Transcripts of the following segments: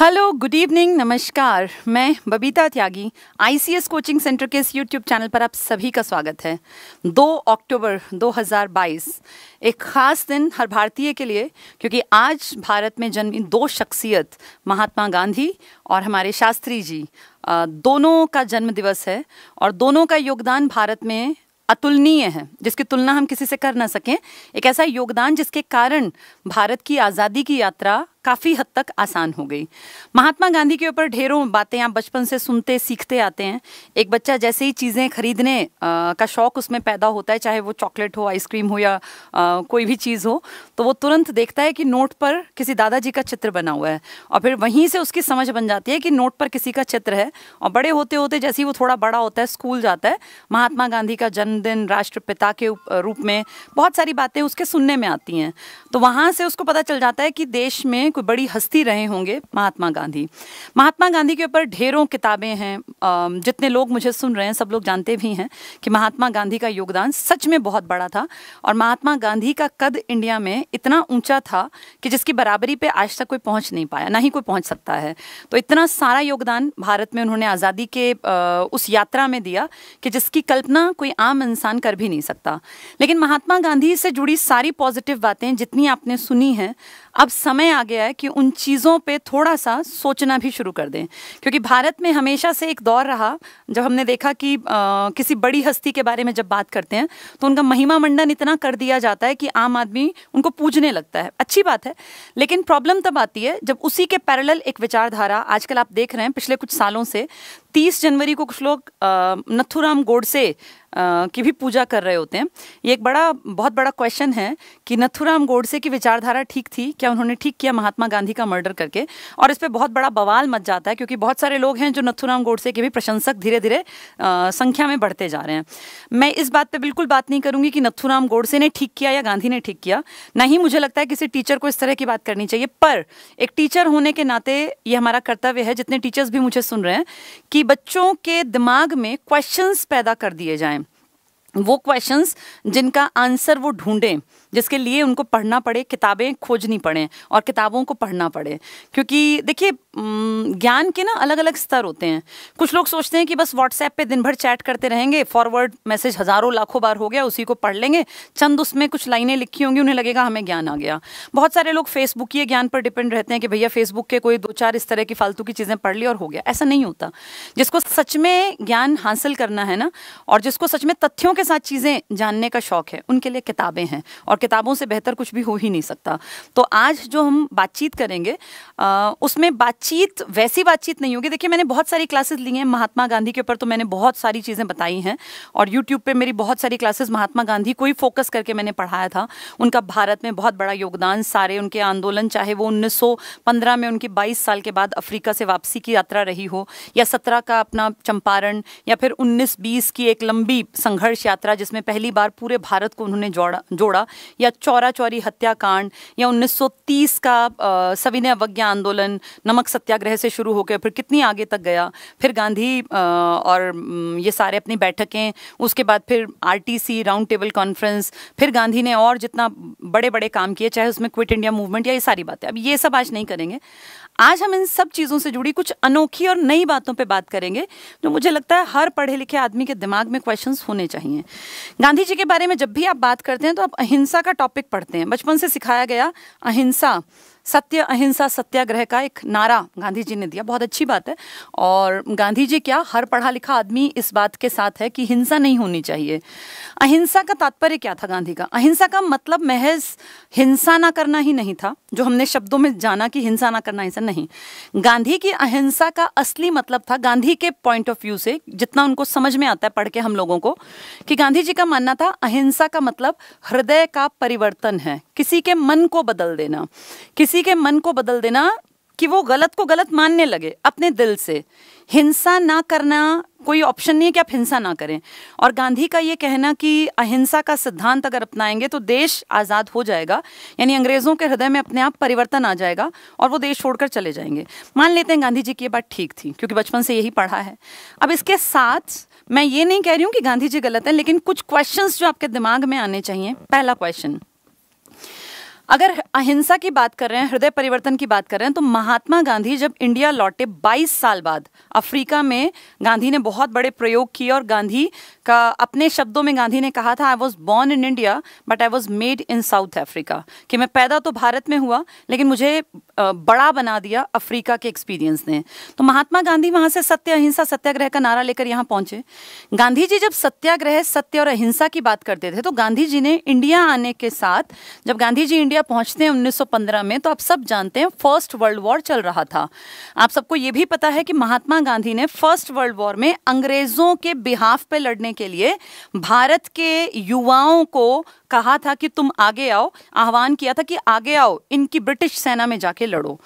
hello good evening नमस्कार मैं Babita Tyagi ICS coaching centre के इस यूट्यूब चैनल पर आप सभी का स्वागत है 2 अक्टूबर 2022 एक ख़ास दिन हर भारतीय के लिए क्योंकि आज भारत में जन्मी दो शख्सियत महात्मा गांधी और हमारे शास्त्री जी दोनों का जन्म दिवस है और दोनों का योगदान भारत में अतुलनीय है जिसकी तुलना हम किसी से कर ना सकें एक ऐसा योगदान जिसके कारण भारत की आज़ादी की यात्रा काफ़ी हद तक आसान हो गई महात्मा गांधी के ऊपर ढेरों बातें आप बचपन से सुनते सीखते आते हैं एक बच्चा जैसे ही चीज़ें खरीदने का शौक़ उसमें पैदा होता है चाहे वो चॉकलेट हो आइसक्रीम हो या आ, कोई भी चीज़ हो तो वो तुरंत देखता है कि नोट पर किसी दादाजी का चित्र बना हुआ है और फिर वहीं से उसकी समझ बन जाती है कि नोट पर किसी का चित्र है और बड़े होते होते जैसे ही वो थोड़ा बड़ा होता है स्कूल जाता है महात्मा गांधी का जन्मदिन राष्ट्रपिता के रूप में बहुत सारी बातें उसके सुनने में आती हैं तो वहाँ से उसको पता चल जाता है कि देश में हैं कोई बड़ी हस्ती रहे होंगे महात्मा गांधी महात्मा गांधी के ऊपर ढेरों किताबें हैं जितने लोग मुझे सुन रहे हैं सब लोग जानते भी हैं कि महात्मा गांधी का योगदान सच में बहुत बड़ा था और महात्मा गांधी का कद इंडिया में इतना ऊंचा था कि जिसकी बराबरी पे आज तक कोई पहुंच नहीं पाया ना ही कोई पहुंच सकता है तो इतना सारा योगदान भारत में उन्होंने आज़ादी के उस यात्रा में दिया कि जिसकी कल्पना कोई आम इंसान कर भी नहीं सकता लेकिन महात्मा गांधी से जुड़ी सारी पॉजिटिव बातें जितनी आपने सुनी हैं अब समय आ गया है कि उन चीज़ों पे थोड़ा सा सोचना भी शुरू कर दें क्योंकि भारत में हमेशा से एक दौर रहा जब हमने देखा कि आ, किसी बड़ी हस्ती के बारे में जब बात करते हैं तो उनका महिमा मंडन इतना कर दिया जाता है कि आम आदमी उनको पूजने लगता है अच्छी बात है लेकिन प्रॉब्लम तब आती है जब उसी के पैरल एक विचारधारा आजकल आप देख रहे हैं पिछले कुछ सालों से तीस जनवरी को कुछ लोग नथुराम गोडसे की भी पूजा कर रहे होते हैं ये एक बड़ा बहुत बड़ा क्वेश्चन है कि नथुराम गोडसे की विचारधारा ठीक थी क्या उन्होंने ठीक किया महात्मा गांधी का मर्डर करके और इस पर बहुत बड़ा बवाल मच जाता है क्योंकि बहुत सारे लोग हैं जो नथुराम गोडसे के भी प्रशंसक धीरे धीरे संख्या में बढ़ते जा रहे हैं मैं इस बात पर बिल्कुल बात नहीं करूँगी कि नथुराम गोडसे ने ठीक किया या गांधी ने ठीक किया ना ही मुझे लगता है किसी टीचर को इस तरह की बात करनी चाहिए पर एक टीचर होने के नाते ये हमारा कर्तव्य है जितने टीचर्स भी मुझे सुन रहे हैं कि बच्चों के दिमाग में क्वेश्चंस पैदा कर दिए जाएं वो क्वेश्चंस जिनका आंसर वो ढूंढें जिसके लिए उनको पढ़ना पड़े किताबें खोजनी पड़े और किताबों को पढ़ना पड़े क्योंकि देखिए ज्ञान के ना अलग अलग स्तर होते हैं कुछ लोग सोचते हैं कि बस व्हाट्सएप पे दिन भर चैट करते रहेंगे फॉरवर्ड मैसेज हज़ारों लाखों बार हो गया उसी को पढ़ लेंगे चंद उसमें कुछ लाइनें लिखी होंगी उन्हें लगेगा हमें ज्ञान आ गया बहुत सारे लोग फेसबुक फेसबुकीय ज्ञान पर डिपेंड रहते हैं कि भैया फेसबुक के कोई दो चार इस तरह की फालतू की चीज़ें पढ़ ली और हो गया ऐसा नहीं होता जिसको सच में ज्ञान हासिल करना है ना और जिसको सच में तथ्यों के साथ चीज़ें जानने का शौक है उनके लिए किताबें हैं और किताबों से बेहतर कुछ भी हो ही नहीं सकता तो आज जो हम बातचीत करेंगे आ, उसमें बातचीत वैसी बातचीत नहीं होगी देखिए मैंने बहुत सारी क्लासेस ली हैं महात्मा गांधी के ऊपर तो मैंने बहुत सारी चीज़ें बताई हैं और यूट्यूब पर मेरी बहुत सारी क्लासेस महात्मा गांधी को ही फोकस करके मैंने पढ़ाया था उनका भारत में बहुत बड़ा योगदान सारे उनके आंदोलन चाहे वो उन्नीस में उनकी बाईस साल के बाद अफ्रीका से वापसी की यात्रा रही हो या सत्रह का अपना चंपारण या फिर उन्नीस बीस की एक लंबी संघर्ष यात्रा जिसमें पहली बार पूरे भारत को उन्होंने जोड़ा जोड़ा या चौरा चौरी हत्याकांड या 1930 का सविनय अवज्ञा आंदोलन नमक सत्याग्रह से शुरू होकर फिर कितनी आगे तक गया फिर गांधी आ, और ये सारे अपनी बैठकें उसके बाद फिर आरटीसी राउंड टेबल कॉन्फ्रेंस फिर गांधी ने और जितना बड़े बड़े काम किए चाहे उसमें क्विट इंडिया मूवमेंट या ये सारी बातें अब ये सब आज नहीं करेंगे आज हम इन सब चीज़ों से जुड़ी कुछ अनोखी और नई बातों पे बात करेंगे जो मुझे लगता है हर पढ़े लिखे आदमी के दिमाग में क्वेश्चन होने चाहिए गांधी जी के बारे में जब भी आप बात करते हैं तो आप अहिंसा का टॉपिक पढ़ते हैं बचपन से सिखाया गया अहिंसा सत्य अहिंसा सत्याग्रह का एक नारा गांधी जी ने दिया बहुत अच्छी बात है और गांधी जी क्या हर पढ़ा लिखा आदमी इस बात के साथ है कि हिंसा नहीं होनी चाहिए अहिंसा का तात्पर्य क्या था गांधी का अहिंसा का मतलब महज हिंसा ना करना ही नहीं था जो हमने शब्दों में जाना कि हिंसा ना करना ऐसा नहीं गांधी की अहिंसा का असली मतलब था गांधी के पॉइंट ऑफ व्यू से जितना उनको समझ में आता है पढ़ के हम लोगों को कि गांधी जी का मानना था अहिंसा का मतलब हृदय का परिवर्तन है किसी के मन को बदल देना किसी किसी के मन को बदल देना कि वो गलत को गलत मानने लगे अपने दिल से हिंसा ना करना कोई ऑप्शन नहीं है कि आप हिंसा ना करें और गांधी का ये कहना कि अहिंसा का सिद्धांत अगर अपनाएंगे तो देश आज़ाद हो जाएगा यानी अंग्रेज़ों के हृदय में अपने आप परिवर्तन आ जाएगा और वो देश छोड़कर चले जाएंगे मान लेते हैं गांधी जी की ये बात ठीक थी क्योंकि बचपन से यही पढ़ा है अब इसके साथ मैं ये नहीं कह रही हूँ कि गांधी जी गलत हैं लेकिन कुछ क्वेश्चन जो आपके दिमाग में आने चाहिए पहला क्वेश्चन अगर अहिंसा की बात कर रहे हैं हृदय परिवर्तन की बात कर रहे हैं तो महात्मा गांधी जब इंडिया लौटे 22 साल बाद अफ्रीका में गांधी ने बहुत बड़े प्रयोग किए और गांधी का अपने शब्दों में गांधी ने कहा था I was born in India but I was made in South Africa कि मैं पैदा तो भारत में हुआ लेकिन मुझे बड़ा बना दिया अफ्रीका के एक्सपीरियंस ने तो महात्मा गांधी वहां से सत्य अहिंसा सत्याग्रह का नारा लेकर यहां पहुंचे गांधी जी जब सत्याग्रह सत्य और अहिंसा की बात करते थे तो गांधी जी ने इंडिया आने के साथ जब गांधी जी इंडिया पहुंचते हैं 1915 में तो आप सब जानते हैं फर्स्ट वर्ल्ड वॉर चल रहा था आप सबको ये भी पता है कि महात्मा गांधी ने फर्स्ट वर्ल्ड वॉर में अंग्रेज़ों के बिहाफ पर लड़ने के लिए भारत के युवाओं को कहा था कि तुम आगे आओ आह्वान किया था कि आगे आओ इनकी ब्रिटिश सेना में जाके लड़ो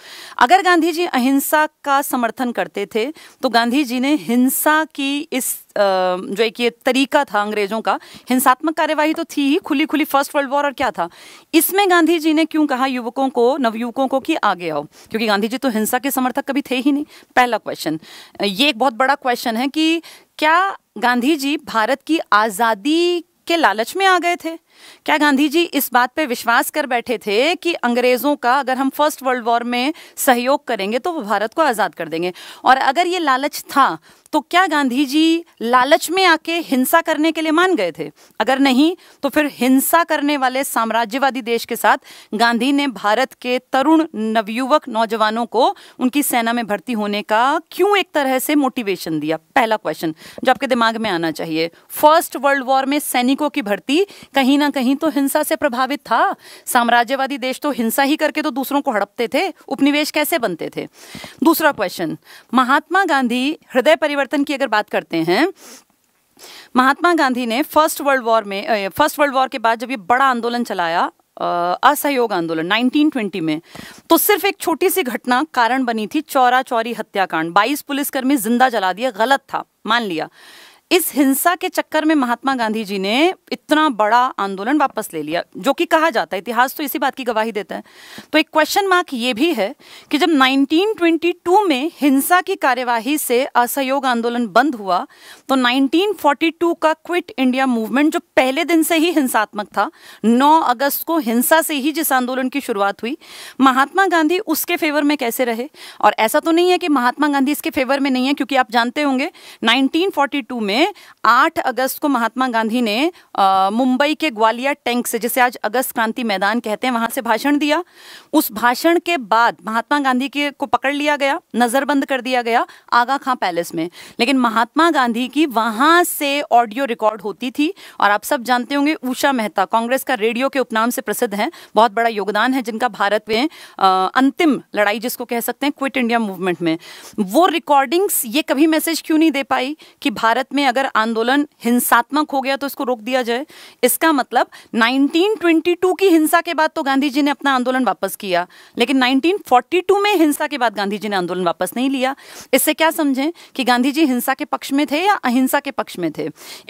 अगर गांधी जी अहिंसा का समर्थन करते थे तो गांधी जी ने हिंसा की इस जो एक ये तरीका था अंग्रेजों का हिंसात्मक कार्यवाही तो थी ही खुली खुली फर्स्ट वर्ल्ड वॉर और क्या था इसमें गांधी जी ने क्यों कहा युवकों को नवयुवकों को कि आगे आओ क्योंकि गांधी जी तो हिंसा के समर्थक कभी थे ही नहीं पहला क्वेश्चन ये एक बहुत बड़ा क्वेश्चन है कि क्या गांधी जी भारत की आज़ादी के लालच में आ गए थे क्या गांधी जी इस बात पे विश्वास कर बैठे थे कि अंग्रेज़ों का अगर हम फर्स्ट वर्ल्ड वॉर में सहयोग करेंगे तो वो भारत को आज़ाद कर देंगे और अगर ये लालच था तो क्या गांधी जी लालच में आके हिंसा करने के लिए मान गए थे अगर नहीं तो फिर हिंसा करने वाले साम्राज्यवादी देश के साथ गांधी ने भारत के तरुण नवयुवक नौजवानों को उनकी सेना में भर्ती होने का क्यों एक तरह से मोटिवेशन दिया पहला क्वेश्चन जो आपके दिमाग में आना चाहिए फर्स्ट वर्ल्ड वॉर में सैनिकों की भर्ती कहीं ना कहीं तो हिंसा से प्रभावित था साम्राज्यवादी देश तो हिंसा ही करके तो दूसरों को हड़पते थे उपनिवेश कैसे बनते थे दूसरा क्वेश्चन महात्मा गांधी हृदय परिवर्तन की अगर बात करते हैं महात्मा गांधी ने फर्स्ट वर्ल्ड वॉर में फर्स्ट वर्ल्ड वॉर के बाद जब ये बड़ा आंदोलन चलाया असहयोग आंदोलन 1920 में तो सिर्फ एक छोटी सी घटना कारण बनी थी चौरा चौरी हत्याकांड 22 पुलिसकर्मी जिंदा जला दिया गलत था मान लिया इस हिंसा के चक्कर में महात्मा गांधी जी ने इतना बड़ा आंदोलन वापस ले लिया जो कि कहा जाता है इतिहास तो इसी बात की गवाही देता है तो एक क्वेश्चन मार्क ये भी है कि जब 1922 में हिंसा की कार्यवाही से असहयोग आंदोलन बंद हुआ तो 1942 का क्विट इंडिया मूवमेंट जो पहले दिन से ही हिंसात्मक था 9 अगस्त को हिंसा से ही जिस आंदोलन की शुरुआत हुई महात्मा गांधी उसके फेवर में कैसे रहे और ऐसा तो नहीं है कि महात्मा गांधी इसके फेवर में नहीं है क्योंकि आप जानते होंगे नाइनटीन में में 8 अगस्त को महात्मा गांधी ने मुंबई के ग्वालिया टैंक से जिसे आज अगस्त क्रांति मैदान कहते हैं वहां से भाषण दिया उस भाषण के बाद महात्मा गांधी के को पकड़ लिया गया नज़रबंद कर दिया गया आगा खां पैलेस में लेकिन महात्मा गांधी की वहां से ऑडियो रिकॉर्ड होती थी और आप सब जानते होंगे उषा मेहता कांग्रेस का रेडियो के उपनाम से प्रसिद्ध है बहुत बड़ा योगदान है जिनका भारत में अंतिम लड़ाई जिसको कह सकते हैं क्विट इंडिया मूवमेंट में वो रिकॉर्डिंग्स ये कभी मैसेज क्यों नहीं दे पाई कि भारत में में अगर आंदोलन हिंसात्मक हो गया तो इसको रोक दिया जाए इसका मतलब 1922 की हिंसा के बाद तो गांधी जी ने अपना आंदोलन वापस किया लेकिन 1942 में हिंसा के बाद गांधी जी ने आंदोलन वापस नहीं लिया इससे क्या समझें कि गांधी जी हिंसा के पक्ष में थे या अहिंसा के पक्ष में थे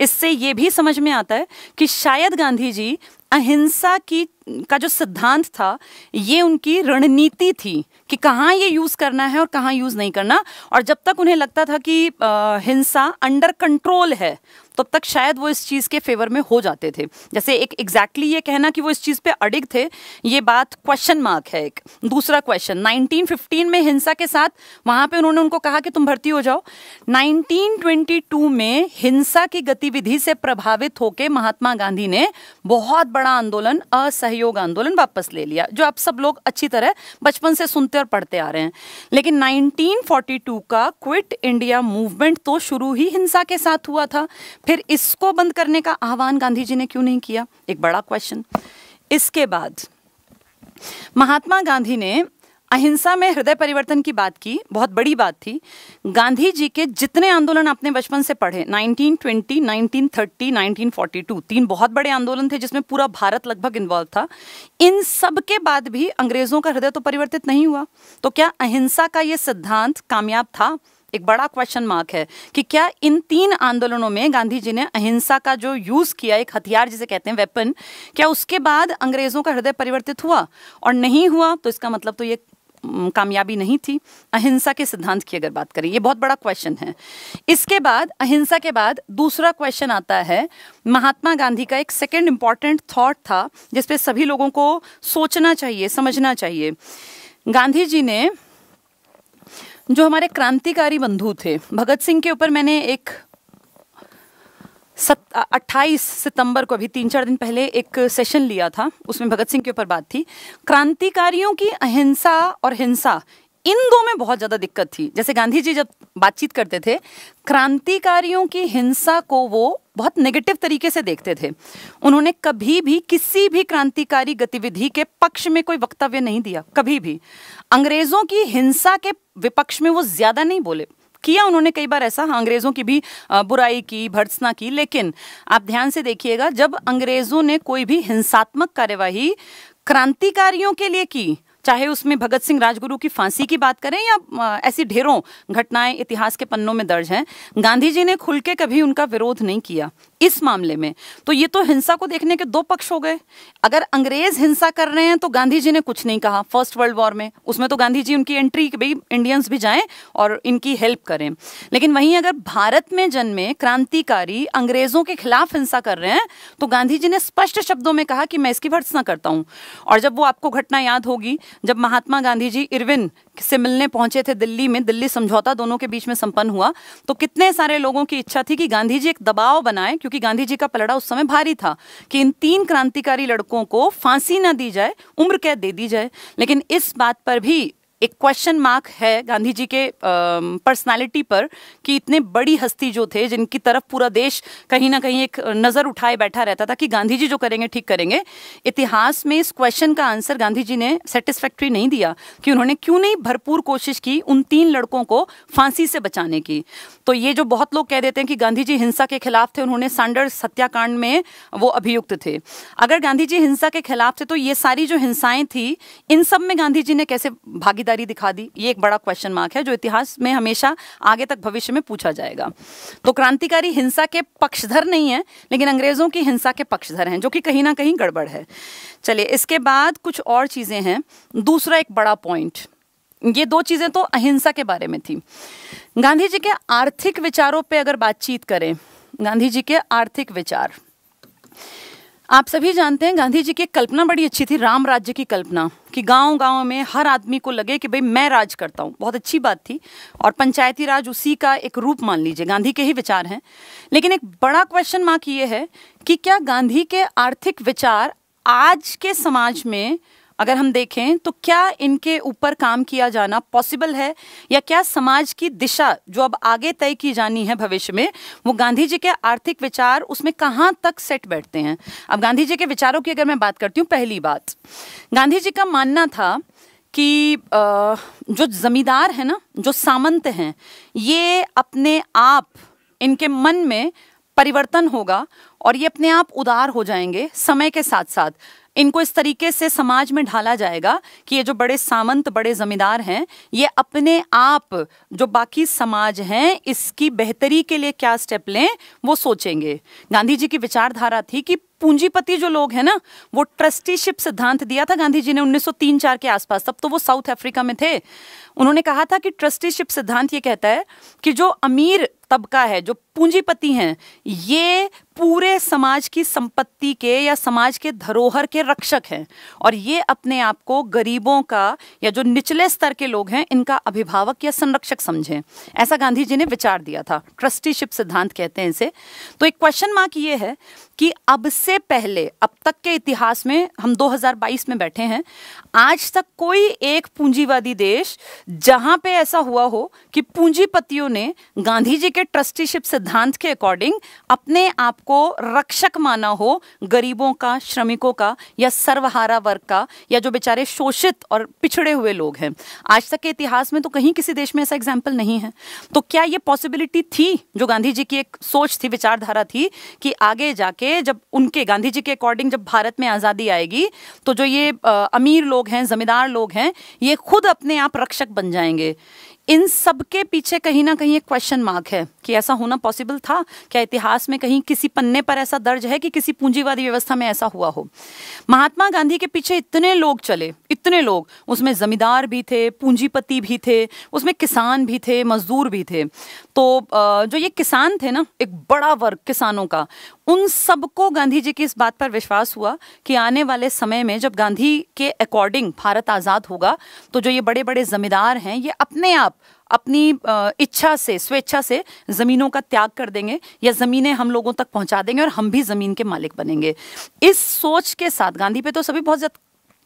इससे ये भी समझ में आता है कि शायद गांधी जी अहिंसा की का जो सिद्धांत था ये उनकी रणनीति थी कि कहाँ ये यूज़ करना है और कहाँ यूज़ नहीं करना और जब तक उन्हें लगता था कि आ, हिंसा अंडर कंट्रोल है तब तक शायद वो इस चीज़ के फेवर में हो जाते थे जैसे एक एग्जैक्टली exactly ये कहना कि वो इस चीज़ पे अड़िग थे ये बात क्वेश्चन मार्क है एक दूसरा क्वेश्चन 1915 में हिंसा के साथ वहाँ पे उन्होंने उनको कहा कि तुम भर्ती हो जाओ 1922 में हिंसा की गतिविधि से प्रभावित होकर महात्मा गांधी ने बहुत बड़ा आंदोलन असहयोग आंदोलन वापस ले लिया जो आप सब लोग अच्छी तरह बचपन से सुनते और पढ़ते आ रहे हैं लेकिन 1942 का क्विट इंडिया मूवमेंट तो शुरू ही हिंसा के साथ हुआ था फिर इसको बंद करने का आह्वान गांधी जी ने क्यों नहीं किया एक बड़ा क्वेश्चन इसके बाद महात्मा गांधी ने अहिंसा में हृदय परिवर्तन की बात की बहुत बड़ी बात थी गांधी जी के जितने आंदोलन आपने बचपन से पढ़े 1920, 1930, 1942 तीन बहुत बड़े आंदोलन थे जिसमें पूरा भारत लगभग इन्वॉल्व था इन सब के बाद भी अंग्रेजों का हृदय तो परिवर्तित नहीं हुआ तो क्या अहिंसा का ये सिद्धांत कामयाब था एक बड़ा क्वेश्चन मार्क है कि क्या इन तीन आंदोलनों में गांधी जी ने अहिंसा का जो यूज किया एक हथियार जिसे कहते हैं वेपन क्या उसके बाद अंग्रेजों का हृदय परिवर्तित हुआ और नहीं हुआ तो इसका मतलब तो ये कामयाबी नहीं थी अहिंसा के सिद्धांत की अगर बात करें ये बहुत बड़ा क्वेश्चन है इसके बाद अहिंसा के बाद दूसरा क्वेश्चन आता है महात्मा गांधी का एक सेकेंड इंपॉर्टेंट थॉट था जिसपे सभी लोगों को सोचना चाहिए समझना चाहिए गांधी जी ने जो हमारे क्रांतिकारी बंधु थे भगत सिंह के ऊपर मैंने एक सत अट्ठाईस सितंबर को अभी तीन चार दिन पहले एक सेशन लिया था उसमें भगत सिंह के ऊपर बात थी क्रांतिकारियों की अहिंसा और हिंसा इन दो में बहुत ज़्यादा दिक्कत थी जैसे गांधी जी जब बातचीत करते थे क्रांतिकारियों की हिंसा को वो बहुत नेगेटिव तरीके से देखते थे उन्होंने कभी भी किसी भी क्रांतिकारी गतिविधि के पक्ष में कोई वक्तव्य नहीं दिया कभी भी अंग्रेज़ों की हिंसा के विपक्ष में वो ज़्यादा नहीं बोले किया उन्होंने कई बार ऐसा हाँ, अंग्रेज़ों की भी बुराई की भर्सना की लेकिन आप ध्यान से देखिएगा जब अंग्रेज़ों ने कोई भी हिंसात्मक कार्यवाही क्रांतिकारियों के लिए की चाहे उसमें भगत सिंह राजगुरु की फांसी की बात करें या ऐसी ढेरों घटनाएं इतिहास के पन्नों में दर्ज हैं गांधी जी ने खुल के कभी उनका विरोध नहीं किया इस मामले में तो ये तो हिंसा को देखने के दो पक्ष हो गए अगर अंग्रेज हिंसा कर रहे हैं तो गांधी जी ने कुछ नहीं कहा फर्स्ट वर्ल्ड वॉर में उसमें तो गांधी जी उनकी एंट्री भी इंडियंस भी जाएं और इनकी हेल्प करें लेकिन वहीं अगर भारत में जन्मे क्रांतिकारी अंग्रेजों के खिलाफ हिंसा कर रहे हैं तो गांधी जी ने स्पष्ट शब्दों में कहा कि मैं इसकी भर्त्सना करता हूँ और जब वो आपको घटना याद होगी जब महात्मा गांधी जी इरविन से मिलने पहुंचे थे दिल्ली में दिल्ली समझौता दोनों के बीच में संपन्न हुआ तो कितने सारे लोगों की इच्छा थी कि गांधी जी एक दबाव बनाएं क्योंकि गांधी जी का पलड़ा उस समय भारी था कि इन तीन क्रांतिकारी लड़कों को फांसी ना दी जाए उम्र कैद दे दी जाए लेकिन इस बात पर भी एक क्वेश्चन मार्क है गांधी जी के पर्सनालिटी पर कि इतने बड़ी हस्ती जो थे जिनकी तरफ पूरा देश कहीं ना कहीं एक नज़र उठाए बैठा रहता था कि गांधी जी जो करेंगे ठीक करेंगे इतिहास में इस क्वेश्चन का आंसर गांधी जी ने सेटिस्फैक्ट्री नहीं दिया कि उन्होंने क्यों नहीं भरपूर कोशिश की उन तीन लड़कों को फांसी से बचाने की तो ये जो बहुत लोग कह देते हैं कि गांधी जी हिंसा के खिलाफ थे उन्होंने सांडर सत्याकांड में वो अभियुक्त थे अगर गांधी जी हिंसा के खिलाफ थे तो ये सारी जो हिंसाएं थी इन सब में गांधी जी ने कैसे भागीदारी जानकारी दिखा दी ये एक बड़ा क्वेश्चन मार्क है जो इतिहास में हमेशा आगे तक भविष्य में पूछा जाएगा तो क्रांतिकारी हिंसा के पक्षधर नहीं है लेकिन अंग्रेजों की हिंसा के पक्षधर हैं जो कि कहीं ना कहीं गड़बड़ है चलिए इसके बाद कुछ और चीज़ें हैं दूसरा एक बड़ा पॉइंट ये दो चीज़ें तो अहिंसा के बारे में थी गांधी जी के आर्थिक विचारों पर अगर बातचीत करें गांधी जी के आर्थिक विचार आप सभी जानते हैं गांधी जी की कल्पना बड़ी अच्छी थी राम राज्य की कल्पना कि गांव गांव में हर आदमी को लगे कि भाई मैं राज करता हूँ बहुत अच्छी बात थी और पंचायती राज उसी का एक रूप मान लीजिए गांधी के ही विचार हैं लेकिन एक बड़ा क्वेश्चन मार्क ये है कि क्या गांधी के आर्थिक विचार आज के समाज में अगर हम देखें तो क्या इनके ऊपर काम किया जाना पॉसिबल है या क्या समाज की दिशा जो अब आगे तय की जानी है भविष्य में वो गांधी जी के आर्थिक विचार उसमें कहाँ तक सेट बैठते हैं अब गांधी जी के विचारों की अगर मैं बात करती हूँ पहली बात गांधी जी का मानना था कि जो ज़मींदार है ना जो सामंत हैं ये अपने आप इनके मन में परिवर्तन होगा और ये अपने आप उदार हो जाएंगे समय के साथ साथ इनको इस तरीके से समाज में ढाला जाएगा कि ये जो बड़े सामंत बड़े ज़मींदार हैं ये अपने आप जो बाकी समाज हैं इसकी बेहतरी के लिए क्या स्टेप लें वो सोचेंगे गांधी जी की विचारधारा थी कि पूंजीपति जो लोग हैं ना वो ट्रस्टीशिप सिद्धांत दिया था गांधी जी ने 1903 चार के आसपास तब तो वो साउथ अफ्रीका में थे उन्होंने कहा था कि ट्रस्टीशिप सिद्धांत ये कहता है कि जो अमीर तबका है जो पूंजीपति हैं ये पूरे समाज की संपत्ति के या समाज के धरोहर के रक्षक हैं और ये अपने आप को गरीबों का या जो निचले स्तर के लोग हैं इनका अभिभावक या संरक्षक समझें ऐसा गांधी जी ने विचार दिया था ट्रस्टीशिप सिद्धांत कहते हैं इसे तो एक क्वेश्चन मार्क ये है कि अब से पहले अब तक के इतिहास में हम 2022 में बैठे हैं आज तक कोई एक पूंजीवादी देश जहां पे ऐसा हुआ हो कि पूंजीपतियों ने गांधी जी के ट्रस्टीशिप सिद्धांत के अकॉर्डिंग अपने आप को रक्षक माना हो गरीबों का श्रमिकों का या सर्वहारा वर्ग का या जो बेचारे शोषित और पिछड़े हुए लोग हैं आज तक के इतिहास में तो कहीं किसी देश में ऐसा एग्जाम्पल नहीं है तो क्या ये पॉसिबिलिटी थी जो गांधी जी की एक सोच थी विचारधारा थी कि आगे जाके जब उनके गांधी जी के अकॉर्डिंग जब भारत में आज़ादी आएगी तो जो ये आ, अमीर लोग हैं जमींदार लोग हैं ये खुद अपने आप रक्षक बन जाएंगे इन सब के पीछे कहीं ना कहीं एक क्वेश्चन मार्क है कि ऐसा होना पॉसिबल था क्या इतिहास में कहीं किसी पन्ने पर ऐसा दर्ज है कि किसी पूंजीवादी व्यवस्था में ऐसा हुआ हो महात्मा गांधी के पीछे इतने लोग चले इतने लोग उसमें जमींदार भी थे पूंजीपति भी थे उसमें किसान भी थे मजदूर भी थे तो जो ये किसान थे ना एक बड़ा वर्ग किसानों का उन सबको गांधी जी की इस बात पर विश्वास हुआ कि आने वाले समय में जब गांधी के अकॉर्डिंग भारत आज़ाद होगा तो जो ये बड़े बड़े ज़मींदार हैं ये अपने आप अपनी इच्छा से स्वेच्छा से ज़मीनों का त्याग कर देंगे या ज़मीनें हम लोगों तक पहुंचा देंगे और हम भी ज़मीन के मालिक बनेंगे इस सोच के साथ गांधी पे तो सभी बहुत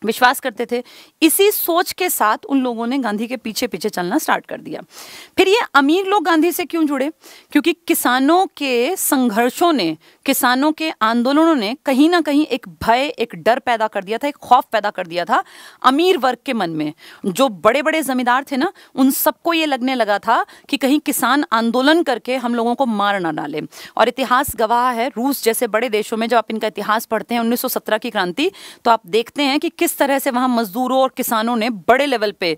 विश्वास करते थे इसी सोच के साथ उन लोगों ने गांधी के पीछे पीछे चलना स्टार्ट कर दिया फिर ये अमीर लोग गांधी से क्यों जुड़े क्योंकि किसानों के संघर्षों ने किसानों के आंदोलनों ने कहीं ना कहीं एक भय एक डर पैदा कर दिया था एक खौफ पैदा कर दिया था अमीर वर्ग के मन में जो बड़े बड़े जमींदार थे ना उन सबको ये लगने लगा था कि कहीं किसान आंदोलन करके हम लोगों को मार ना डाले और इतिहास गवाह है रूस जैसे बड़े देशों में जब आप इनका इतिहास पढ़ते हैं उन्नीस की क्रांति तो आप देखते हैं कि किस किस तरह से वहाँ मजदूरों और किसानों ने बड़े लेवल पे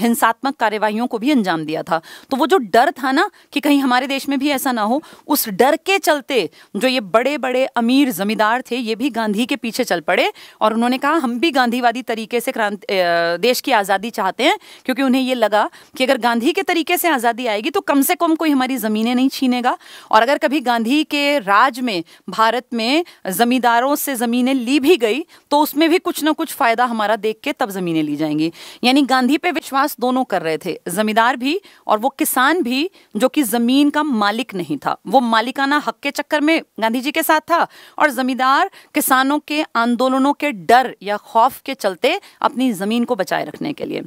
हिंसात्मक कार्यवाही को भी अंजाम दिया था तो वो जो डर था ना कि कहीं हमारे देश में भी ऐसा ना हो उस डर के चलते जो ये बड़े बड़े अमीर जमींदार थे ये भी गांधी के पीछे चल पड़े और उन्होंने कहा हम भी गांधीवादी तरीके से क्रांति देश की आज़ादी चाहते हैं क्योंकि उन्हें ये लगा कि अगर गांधी के तरीके से आज़ादी आएगी तो कम से कम कोई हमारी ज़मीनें नहीं छीनेगा और अगर कभी गांधी के राज में भारत में ज़मींदारों से ज़मीनें ली भी गई तो उसमें भी कुछ ना कुछ कुछ फ़ायदा हमारा देख के तब ज़मीनें ली जाएंगी यानी गांधी पे विश्वास दोनों कर रहे थे ज़मींदार भी और वो किसान भी जो कि ज़मीन का मालिक नहीं था वो मालिकाना हक के चक्कर में गांधी जी के साथ था और ज़मींदार किसानों के आंदोलनों के डर या खौफ के चलते अपनी ज़मीन को बचाए रखने के लिए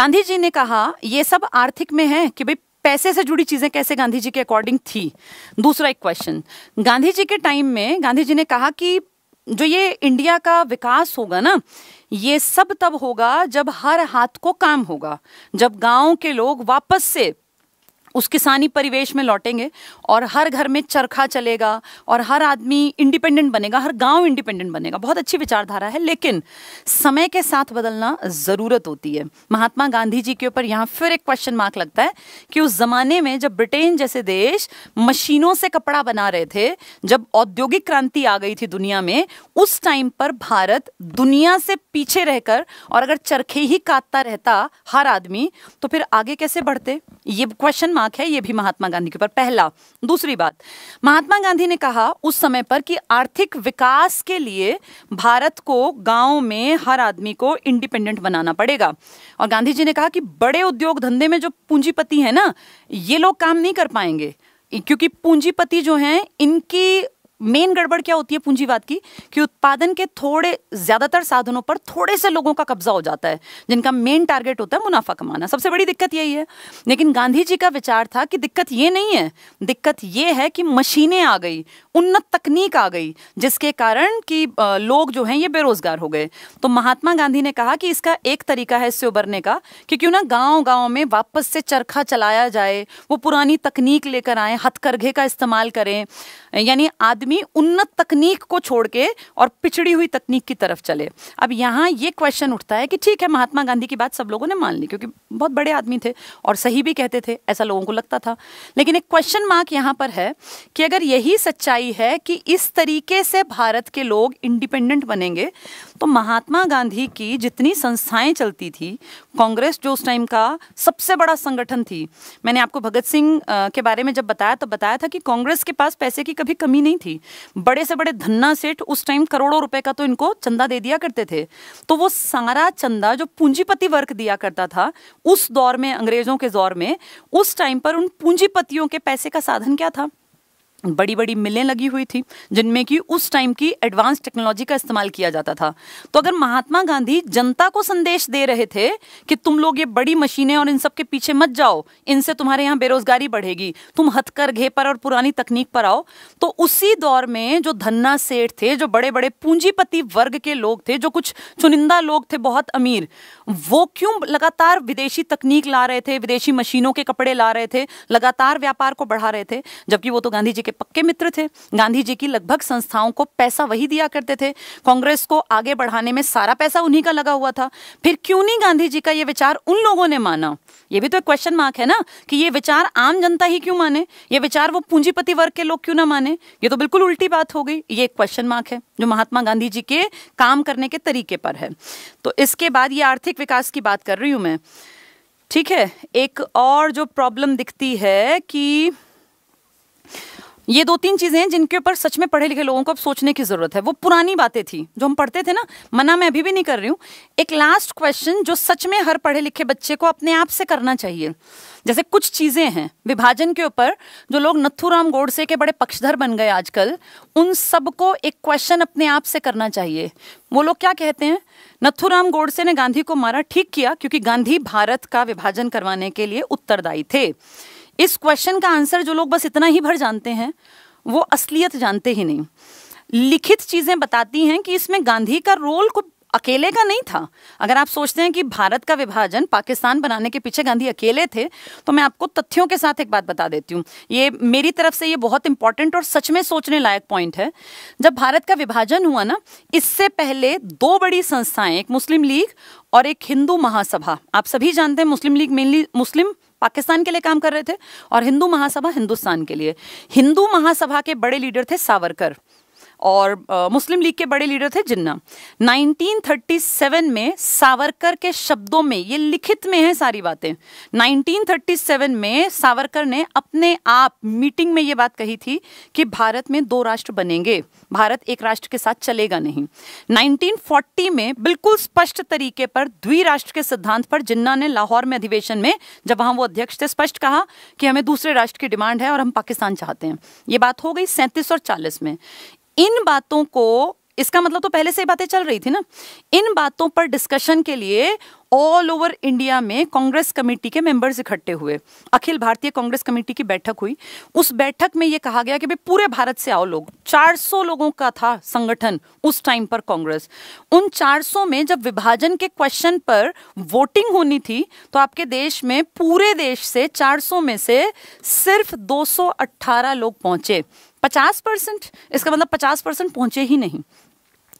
गांधी जी ने कहा ये सब आर्थिक में है कि भाई पैसे से जुड़ी चीज़ें कैसे गांधी जी के अकॉर्डिंग थी दूसरा एक क्वेश्चन गांधी जी के टाइम में गांधी जी ने कहा कि जो ये इंडिया का विकास होगा ना ये सब तब होगा जब हर हाथ को काम होगा जब गांव के लोग वापस से उस किसानी परिवेश में लौटेंगे और हर घर में चरखा चलेगा और हर आदमी इंडिपेंडेंट बनेगा हर गांव इंडिपेंडेंट बनेगा बहुत अच्छी विचारधारा है लेकिन समय के साथ बदलना ज़रूरत होती है महात्मा गांधी जी के ऊपर यहाँ फिर एक क्वेश्चन मार्क लगता है कि उस ज़माने में जब ब्रिटेन जैसे देश मशीनों से कपड़ा बना रहे थे जब औद्योगिक क्रांति आ गई थी दुनिया में उस टाइम पर भारत दुनिया से पीछे रहकर और अगर चरखे ही काटता रहता हर आदमी तो फिर आगे कैसे बढ़ते ये क्वेश्चन मार्क है ये भी महात्मा गांधी के ऊपर पहला दूसरी बात महात्मा गांधी ने कहा उस समय पर कि आर्थिक विकास के लिए भारत को गांव में हर आदमी को इंडिपेंडेंट बनाना पड़ेगा और गांधी जी ने कहा कि बड़े उद्योग धंधे में जो पूंजीपति है ना ये लोग काम नहीं कर पाएंगे क्योंकि पूंजीपति जो हैं इनकी मेन गड़बड़ क्या होती है पूंजीवाद की कि उत्पादन के थोड़े ज़्यादातर साधनों पर थोड़े से लोगों का कब्जा हो जाता है जिनका मेन टारगेट होता है मुनाफा कमाना सबसे बड़ी दिक्कत यही है लेकिन गांधी जी का विचार था कि दिक्कत ये नहीं है दिक्कत ये है कि मशीनें आ गई उन्नत तकनीक आ गई जिसके कारण कि लोग जो हैं ये बेरोज़गार हो गए तो महात्मा गांधी ने कहा कि इसका एक तरीका है इससे उबरने का कि क्यों ना गाँव गाँव में वापस से चरखा चलाया जाए वो पुरानी तकनीक लेकर आए हथकरघे का इस्तेमाल करें यानी आदमी आदमी उन्नत तकनीक को छोड़ के और पिछड़ी हुई तकनीक की तरफ चले अब यहाँ ये क्वेश्चन उठता है कि ठीक है महात्मा गांधी की बात सब लोगों ने मान ली क्योंकि बहुत बड़े आदमी थे और सही भी कहते थे ऐसा लोगों को लगता था लेकिन एक क्वेश्चन मार्क यहाँ पर है कि अगर यही सच्चाई है कि इस तरीके से भारत के लोग इंडिपेंडेंट बनेंगे तो महात्मा गांधी की जितनी संस्थाएं चलती थी कांग्रेस जो उस टाइम का सबसे बड़ा संगठन थी मैंने आपको भगत सिंह के बारे में जब बताया तो बताया था कि कांग्रेस के पास पैसे की कभी कमी नहीं थी बड़े से बड़े धन्ना सेठ उस टाइम करोड़ों रुपए का तो इनको चंदा दे दिया करते थे तो वो सारा चंदा जो पूंजीपति वर्ग दिया करता था उस दौर में अंग्रेजों के दौर में उस टाइम पर उन पूंजीपतियों के पैसे का साधन क्या था बड़ी बड़ी मिलें लगी हुई थी जिनमें कि उस टाइम की एडवांस टेक्नोलॉजी का इस्तेमाल किया जाता था तो अगर महात्मा गांधी जनता को संदेश दे रहे थे कि तुम लोग ये बड़ी मशीनें और इन सब के पीछे मत जाओ इनसे तुम्हारे यहाँ बेरोजगारी बढ़ेगी तुम हथकर घे पर और पुरानी तकनीक पर आओ तो उसी दौर में जो धन्ना सेठ थे जो बड़े बड़े पूंजीपति वर्ग के लोग थे जो कुछ चुनिंदा लोग थे बहुत अमीर वो क्यों लगातार विदेशी तकनीक ला रहे थे विदेशी मशीनों के कपड़े ला रहे थे लगातार व्यापार को बढ़ा रहे थे जबकि वो तो गांधी जी के के पक्के मित्र थे गांधी जी की लगभग संस्थाओं को पैसा वही दिया करते थे कांग्रेस को आगे बढ़ाने में सारा पैसा उन्हीं का लगा हुआ था फिर क्यों नहीं गांधी जी का ये विचार उन लोगों ने माना ये भी तो एक क्वेश्चन मार्क है ना कि ये विचार आम जनता ही क्यों माने ये विचार वो पूंजीपति वर्ग के लोग क्यों ना माने ये तो बिल्कुल उल्टी बात हो गई ये एक क्वेश्चन मार्क है जो महात्मा गांधी जी के काम करने के तरीके पर है तो इसके बाद ये आर्थिक विकास की बात कर रही हूं मैं ठीक है एक और जो प्रॉब्लम दिखती है कि ये दो तीन चीज़ें हैं जिनके ऊपर सच में पढ़े लिखे लोगों को अब सोचने की ज़रूरत है वो पुरानी बातें थी जो हम पढ़ते थे ना मना मैं अभी भी नहीं कर रही हूँ एक लास्ट क्वेश्चन जो सच में हर पढ़े लिखे बच्चे को अपने आप से करना चाहिए जैसे कुछ चीज़ें हैं विभाजन के ऊपर जो लोग नथुराम गोडसे के बड़े पक्षधर बन गए आजकल उन सबको एक क्वेश्चन अपने आप से करना चाहिए वो लोग क्या कहते हैं नथुराम गोडसे ने गांधी को मारा ठीक किया क्योंकि गांधी भारत का विभाजन करवाने के लिए उत्तरदायी थे इस क्वेश्चन का आंसर जो लोग बस इतना ही भर जानते हैं वो असलियत जानते ही नहीं लिखित चीज़ें बताती हैं कि इसमें गांधी का रोल को अकेले का नहीं था अगर आप सोचते हैं कि भारत का विभाजन पाकिस्तान बनाने के पीछे गांधी अकेले थे तो मैं आपको तथ्यों के साथ एक बात बता देती हूँ ये मेरी तरफ से ये बहुत इंपॉर्टेंट और सच में सोचने लायक पॉइंट है जब भारत का विभाजन हुआ ना इससे पहले दो बड़ी संस्थाएं एक मुस्लिम लीग और एक हिंदू महासभा आप सभी जानते हैं मुस्लिम लीग मेनली मुस्लिम पाकिस्तान के लिए काम कर रहे थे और हिंदू महासभा हिंदुस्तान के लिए हिंदू महासभा के बड़े लीडर थे सावरकर और मुस्लिम लीग के बड़े लीडर थे जिन्ना 1937 में सावरकर के शब्दों में ये लिखित में है सारी बातें 1937 में सावरकर ने अपने आप मीटिंग में ये बात कही थी कि भारत में दो राष्ट्र बनेंगे भारत एक राष्ट्र के साथ चलेगा नहीं 1940 में बिल्कुल स्पष्ट तरीके पर द्विराष्ट्र के सिद्धांत पर जिन्ना ने लाहौर में अधिवेशन में जब वहां वो अध्यक्ष थे स्पष्ट कहा कि हमें दूसरे राष्ट्र की डिमांड है और हम पाकिस्तान चाहते हैं ये बात हो गई सैंतीस और चालीस में इन बातों को इसका मतलब तो पहले से ही बातें चल रही थी ना इन बातों पर डिस्कशन के लिए ऑल ओवर इंडिया में कांग्रेस कमेटी के मेंबर्स इकट्ठे हुए अखिल भारतीय कांग्रेस कमेटी की बैठक हुई उस बैठक में यह कहा गया कि भाई पूरे भारत से आओ लोग 400 लोगों का था संगठन उस टाइम पर कांग्रेस उन 400 में जब विभाजन के क्वेश्चन पर वोटिंग होनी थी तो आपके देश में पूरे देश से 400 में से सिर्फ 218 लोग पहुंचे पचास परसेंट इसका मतलब पचास परसेंट पहुंचे ही नहीं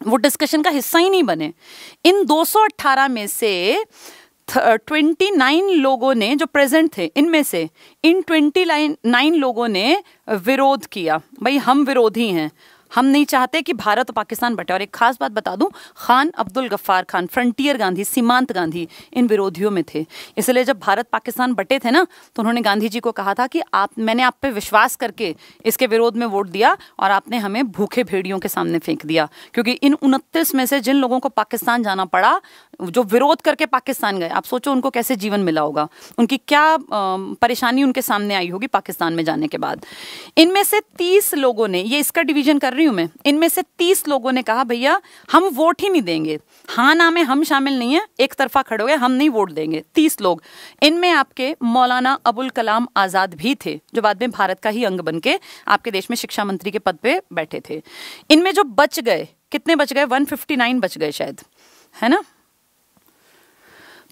वो डिस्कशन का हिस्सा ही नहीं बने इन 218 में से ट्वेंटी नाइन लोगों ने जो प्रेजेंट थे इनमें से इन ट्वेंटी नाइन लोगों ने विरोध किया भाई हम विरोधी हैं हम नहीं चाहते कि भारत और पाकिस्तान बटे और एक खास बात बता दूं खान अब्दुल गफ्फार खान फ्रंटियर गांधी सीमांत गांधी इन विरोधियों में थे इसलिए जब भारत पाकिस्तान बटे थे ना तो उन्होंने गांधी जी को कहा था कि आप मैंने आप पे विश्वास करके इसके विरोध में वोट दिया और आपने हमें भूखे भेड़ियों के सामने फेंक दिया क्योंकि इन उनतीस में से जिन लोगों को पाकिस्तान जाना पड़ा जो विरोध करके पाकिस्तान गए आप सोचो उनको कैसे जीवन मिला होगा उनकी क्या परेशानी उनके सामने आई होगी पाकिस्तान में जाने के बाद इनमें से तीस लोगों ने ये इसका डिवीजन कर रही इंटरव्यू मैं इनमें से तीस लोगों ने कहा भैया हम वोट ही नहीं देंगे हाँ ना में हम शामिल नहीं है एक तरफा खड़े हुए हम नहीं वोट देंगे तीस लोग इनमें आपके मौलाना अबुल कलाम आज़ाद भी थे जो बाद में भारत का ही अंग बन के आपके देश में शिक्षा मंत्री के पद पर बैठे थे इनमें जो बच गए कितने बच गए 159 बच गए शायद है ना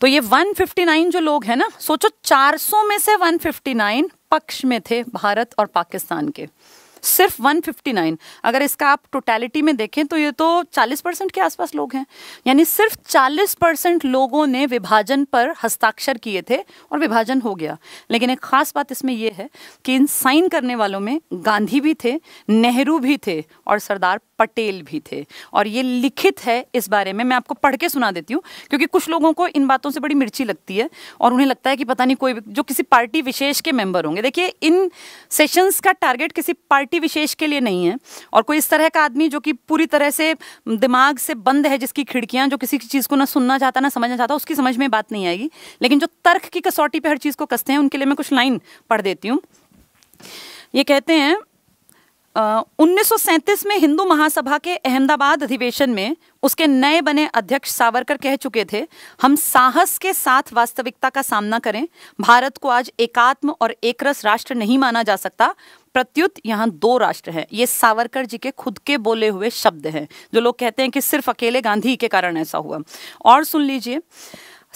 तो ये 159 जो लोग हैं ना सोचो 400 में से 159 पक्ष में थे भारत और पाकिस्तान के सिर्फ 159 अगर इसका आप टोटलिटी में देखें तो ये तो 40 परसेंट के आसपास लोग हैं यानी सिर्फ 40 परसेंट लोगों ने विभाजन पर हस्ताक्षर किए थे और विभाजन हो गया लेकिन एक ख़ास बात इसमें यह है कि इन साइन करने वालों में गांधी भी थे नेहरू भी थे और सरदार पटेल भी थे और ये लिखित है इस बारे में मैं आपको पढ़ के सुना देती हूँ क्योंकि कुछ लोगों को इन बातों से बड़ी मिर्ची लगती है और उन्हें लगता है कि पता नहीं कोई जो किसी पार्टी विशेष के मेंबर होंगे देखिए इन सेशंस का टारगेट किसी पार्टी पार्टी विशेष के लिए नहीं है और कोई इस तरह का आदमी जो कि पूरी तरह से दिमाग से बंद है जिसकी खिड़कियां जो किसी की चीज़ को ना सुनना चाहता ना समझना चाहता उसकी समझ में बात नहीं आएगी लेकिन जो तर्क की कसौटी पर हर चीज़ को कसते हैं उनके लिए मैं कुछ लाइन पढ़ देती हूँ ये कहते हैं उन्नीस में हिंदू महासभा के अहमदाबाद अधिवेशन में उसके नए बने अध्यक्ष सावरकर कह चुके थे हम साहस के साथ वास्तविकता का सामना करें भारत को आज एकात्म और एकरस राष्ट्र नहीं माना जा सकता प्रत्युत यहाँ दो राष्ट्र हैं ये सावरकर जी के खुद के बोले हुए शब्द हैं जो लोग कहते हैं कि सिर्फ अकेले गांधी के कारण ऐसा हुआ और सुन लीजिए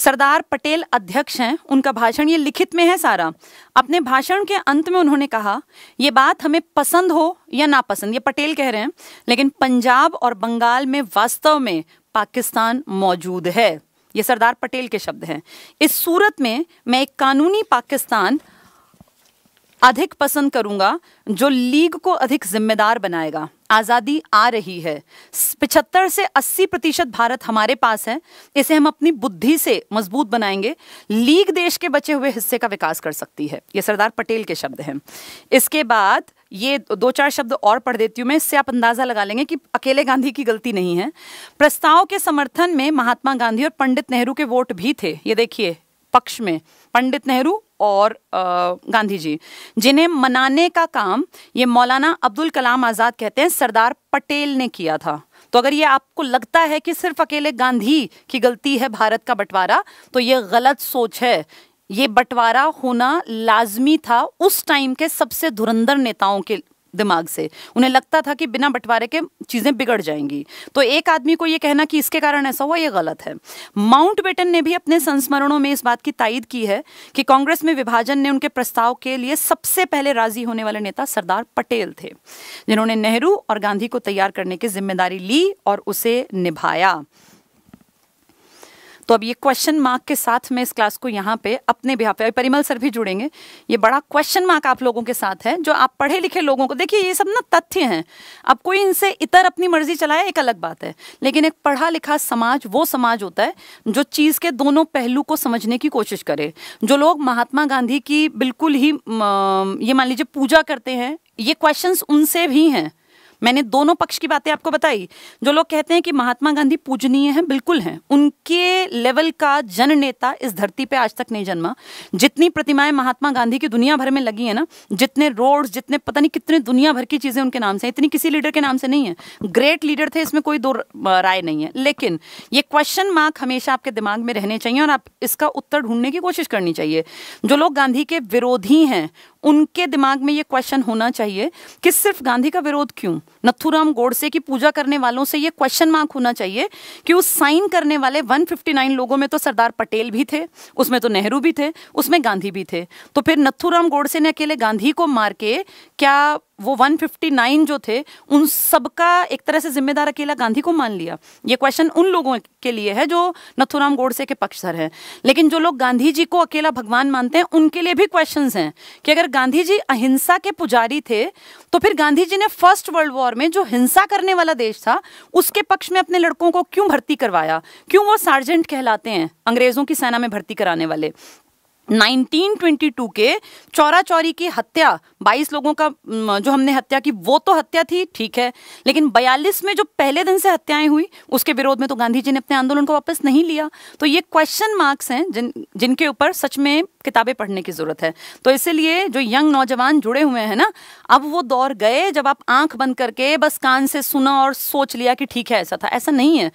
सरदार पटेल अध्यक्ष हैं उनका भाषण ये लिखित में है सारा अपने भाषण के अंत में उन्होंने कहा ये बात हमें पसंद हो या नापसंद ये पटेल कह रहे हैं लेकिन पंजाब और बंगाल में वास्तव में पाकिस्तान मौजूद है ये सरदार पटेल के शब्द हैं इस सूरत में मैं एक कानूनी पाकिस्तान अधिक पसंद करूंगा जो लीग को अधिक जिम्मेदार बनाएगा आज़ादी आ रही है पिछहत्तर से अस्सी प्रतिशत भारत हमारे पास है इसे हम अपनी बुद्धि से मजबूत बनाएंगे लीग देश के बचे हुए हिस्से का विकास कर सकती है ये सरदार पटेल के शब्द हैं इसके बाद ये दो चार शब्द और पढ़ देती हूँ मैं इससे आप अंदाज़ा लगा लेंगे कि अकेले गांधी की गलती नहीं है प्रस्ताव के समर्थन में महात्मा गांधी और पंडित नेहरू के वोट भी थे ये देखिए पक्ष में पंडित नेहरू और गांधी जी जिन्हें मनाने का काम ये मौलाना अब्दुल कलाम आज़ाद कहते हैं सरदार पटेल ने किया था तो अगर ये आपको लगता है कि सिर्फ अकेले गांधी की गलती है भारत का बंटवारा तो ये गलत सोच है ये बंटवारा होना लाजमी था उस टाइम के सबसे धुरंधर नेताओं के दिमाग से उन्हें लगता था कि बिना बंटवारे के चीज़ें बिगड़ जाएंगी तो एक आदमी को ये कहना कि इसके कारण ऐसा हुआ ये गलत है माउंट बेटन ने भी अपने संस्मरणों में इस बात की तायद की है कि कांग्रेस में विभाजन ने उनके प्रस्ताव के लिए सबसे पहले राजी होने वाले नेता सरदार पटेल थे जिन्होंने नेहरू और गांधी को तैयार करने की जिम्मेदारी ली और उसे निभाया तो अब ये क्वेश्चन मार्क के साथ में इस क्लास को यहाँ पे अपने बिहार पे परिमल सर भी जुड़ेंगे ये बड़ा क्वेश्चन मार्क आप लोगों के साथ है जो आप पढ़े लिखे लोगों को देखिए ये सब ना तथ्य हैं अब कोई इनसे इतर अपनी मर्जी चलाए एक अलग बात है लेकिन एक पढ़ा लिखा समाज वो समाज होता है जो चीज़ के दोनों पहलू को समझने की कोशिश करे जो लोग महात्मा गांधी की बिल्कुल ही ये मान लीजिए पूजा करते हैं ये क्वेश्चंस उनसे भी हैं मैंने दोनों पक्ष की बातें आपको बताई जो लोग कहते हैं कि महात्मा गांधी पूजनीय हैं बिल्कुल हैं उनके लेवल का जन नेता इस धरती पे आज तक नहीं जन्मा जितनी प्रतिमाएं महात्मा गांधी की दुनिया भर में लगी है ना जितने रोड्स जितने पता नहीं कितने दुनिया भर की चीज़ें उनके नाम से इतनी किसी लीडर के नाम से नहीं है ग्रेट लीडर थे इसमें कोई दो राय नहीं है लेकिन ये क्वेश्चन मार्क हमेशा आपके दिमाग में रहने चाहिए और आप इसका उत्तर ढूंढने की कोशिश करनी चाहिए जो लोग गांधी के विरोधी हैं उनके दिमाग में ये क्वेश्चन होना चाहिए कि सिर्फ गांधी का विरोध क्यों नथुराम गोडसे की पूजा करने वालों से ये क्वेश्चन मार्क होना चाहिए कि उस साइन करने वाले 159 लोगों में तो सरदार पटेल भी थे उसमें तो नेहरू भी थे उसमें गांधी भी थे तो फिर नथुराम गोडसे ने अकेले गांधी को मार के क्या वो 159 जो थे उन सबका एक तरह से जिम्मेदार अकेला गांधी को मान लिया ये क्वेश्चन उन लोगों के लिए है जो नथुराम गोडसे के पक्षधर हैं लेकिन जो लोग गांधी जी को अकेला भगवान मानते हैं उनके लिए भी क्वेश्चन हैं कि अगर गांधी जी अहिंसा के पुजारी थे तो फिर गांधी जी ने फर्स्ट वर्ल्ड वॉर में जो हिंसा करने वाला देश था उसके पक्ष में अपने लड़कों को क्यों भर्ती करवाया क्यों वो सार्जेंट कहलाते हैं अंग्रेजों की सेना में भर्ती कराने वाले 1922 के चौरा चौरी की हत्या 22 लोगों का जो हमने हत्या की वो तो हत्या थी ठीक है लेकिन 42 में जो पहले दिन से हत्याएं हुई उसके विरोध में तो गांधी जी ने अपने आंदोलन को वापस नहीं लिया तो ये क्वेश्चन मार्क्स हैं जिन जिनके ऊपर सच में किताबें पढ़ने की ज़रूरत है तो इसीलिए जो यंग नौजवान जुड़े हुए हैं ना अब वो दौर गए जब आप आंख बंद करके बस कान से सुना और सोच लिया कि ठीक है ऐसा था ऐसा नहीं है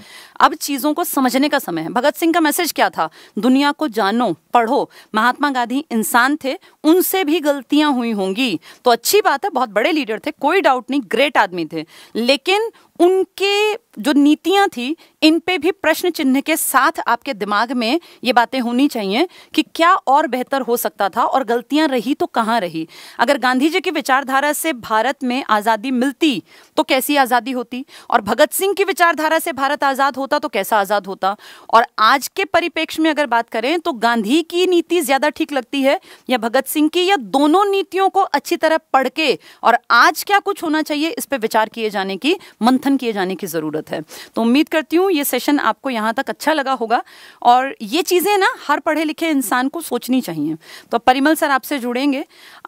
अब चीज़ों को समझने का समय है भगत सिंह का मैसेज क्या था दुनिया को जानो पढ़ो महात्मा गांधी इंसान थे उनसे भी गलतियां हुई होंगी तो अच्छी बात है बहुत बड़े लीडर थे कोई डाउट नहीं ग्रेट आदमी थे लेकिन उनके जो नीतियां थी इन पे भी प्रश्न चिन्ह के साथ आपके दिमाग में ये बातें होनी चाहिए कि क्या और बेहतर हो सकता था और गलतियां रही तो कहाँ रही अगर गांधी जी की विचारधारा से भारत में आज़ादी मिलती तो कैसी आज़ादी होती और भगत सिंह की विचारधारा से भारत आज़ाद होता तो कैसा आज़ाद होता और आज के परिपेक्ष में अगर बात करें तो गांधी की नीति ज़्यादा ठीक लगती है या भगत सिंह की या दोनों नीतियों को अच्छी तरह पढ़ के और आज क्या कुछ होना चाहिए इस पर विचार किए जाने की मंथन समर्थन किए जाने की ज़रूरत है तो उम्मीद करती हूँ ये सेशन आपको यहाँ तक अच्छा लगा होगा और ये चीज़ें ना हर पढ़े लिखे इंसान को सोचनी चाहिए तो परिमल सर आपसे जुड़ेंगे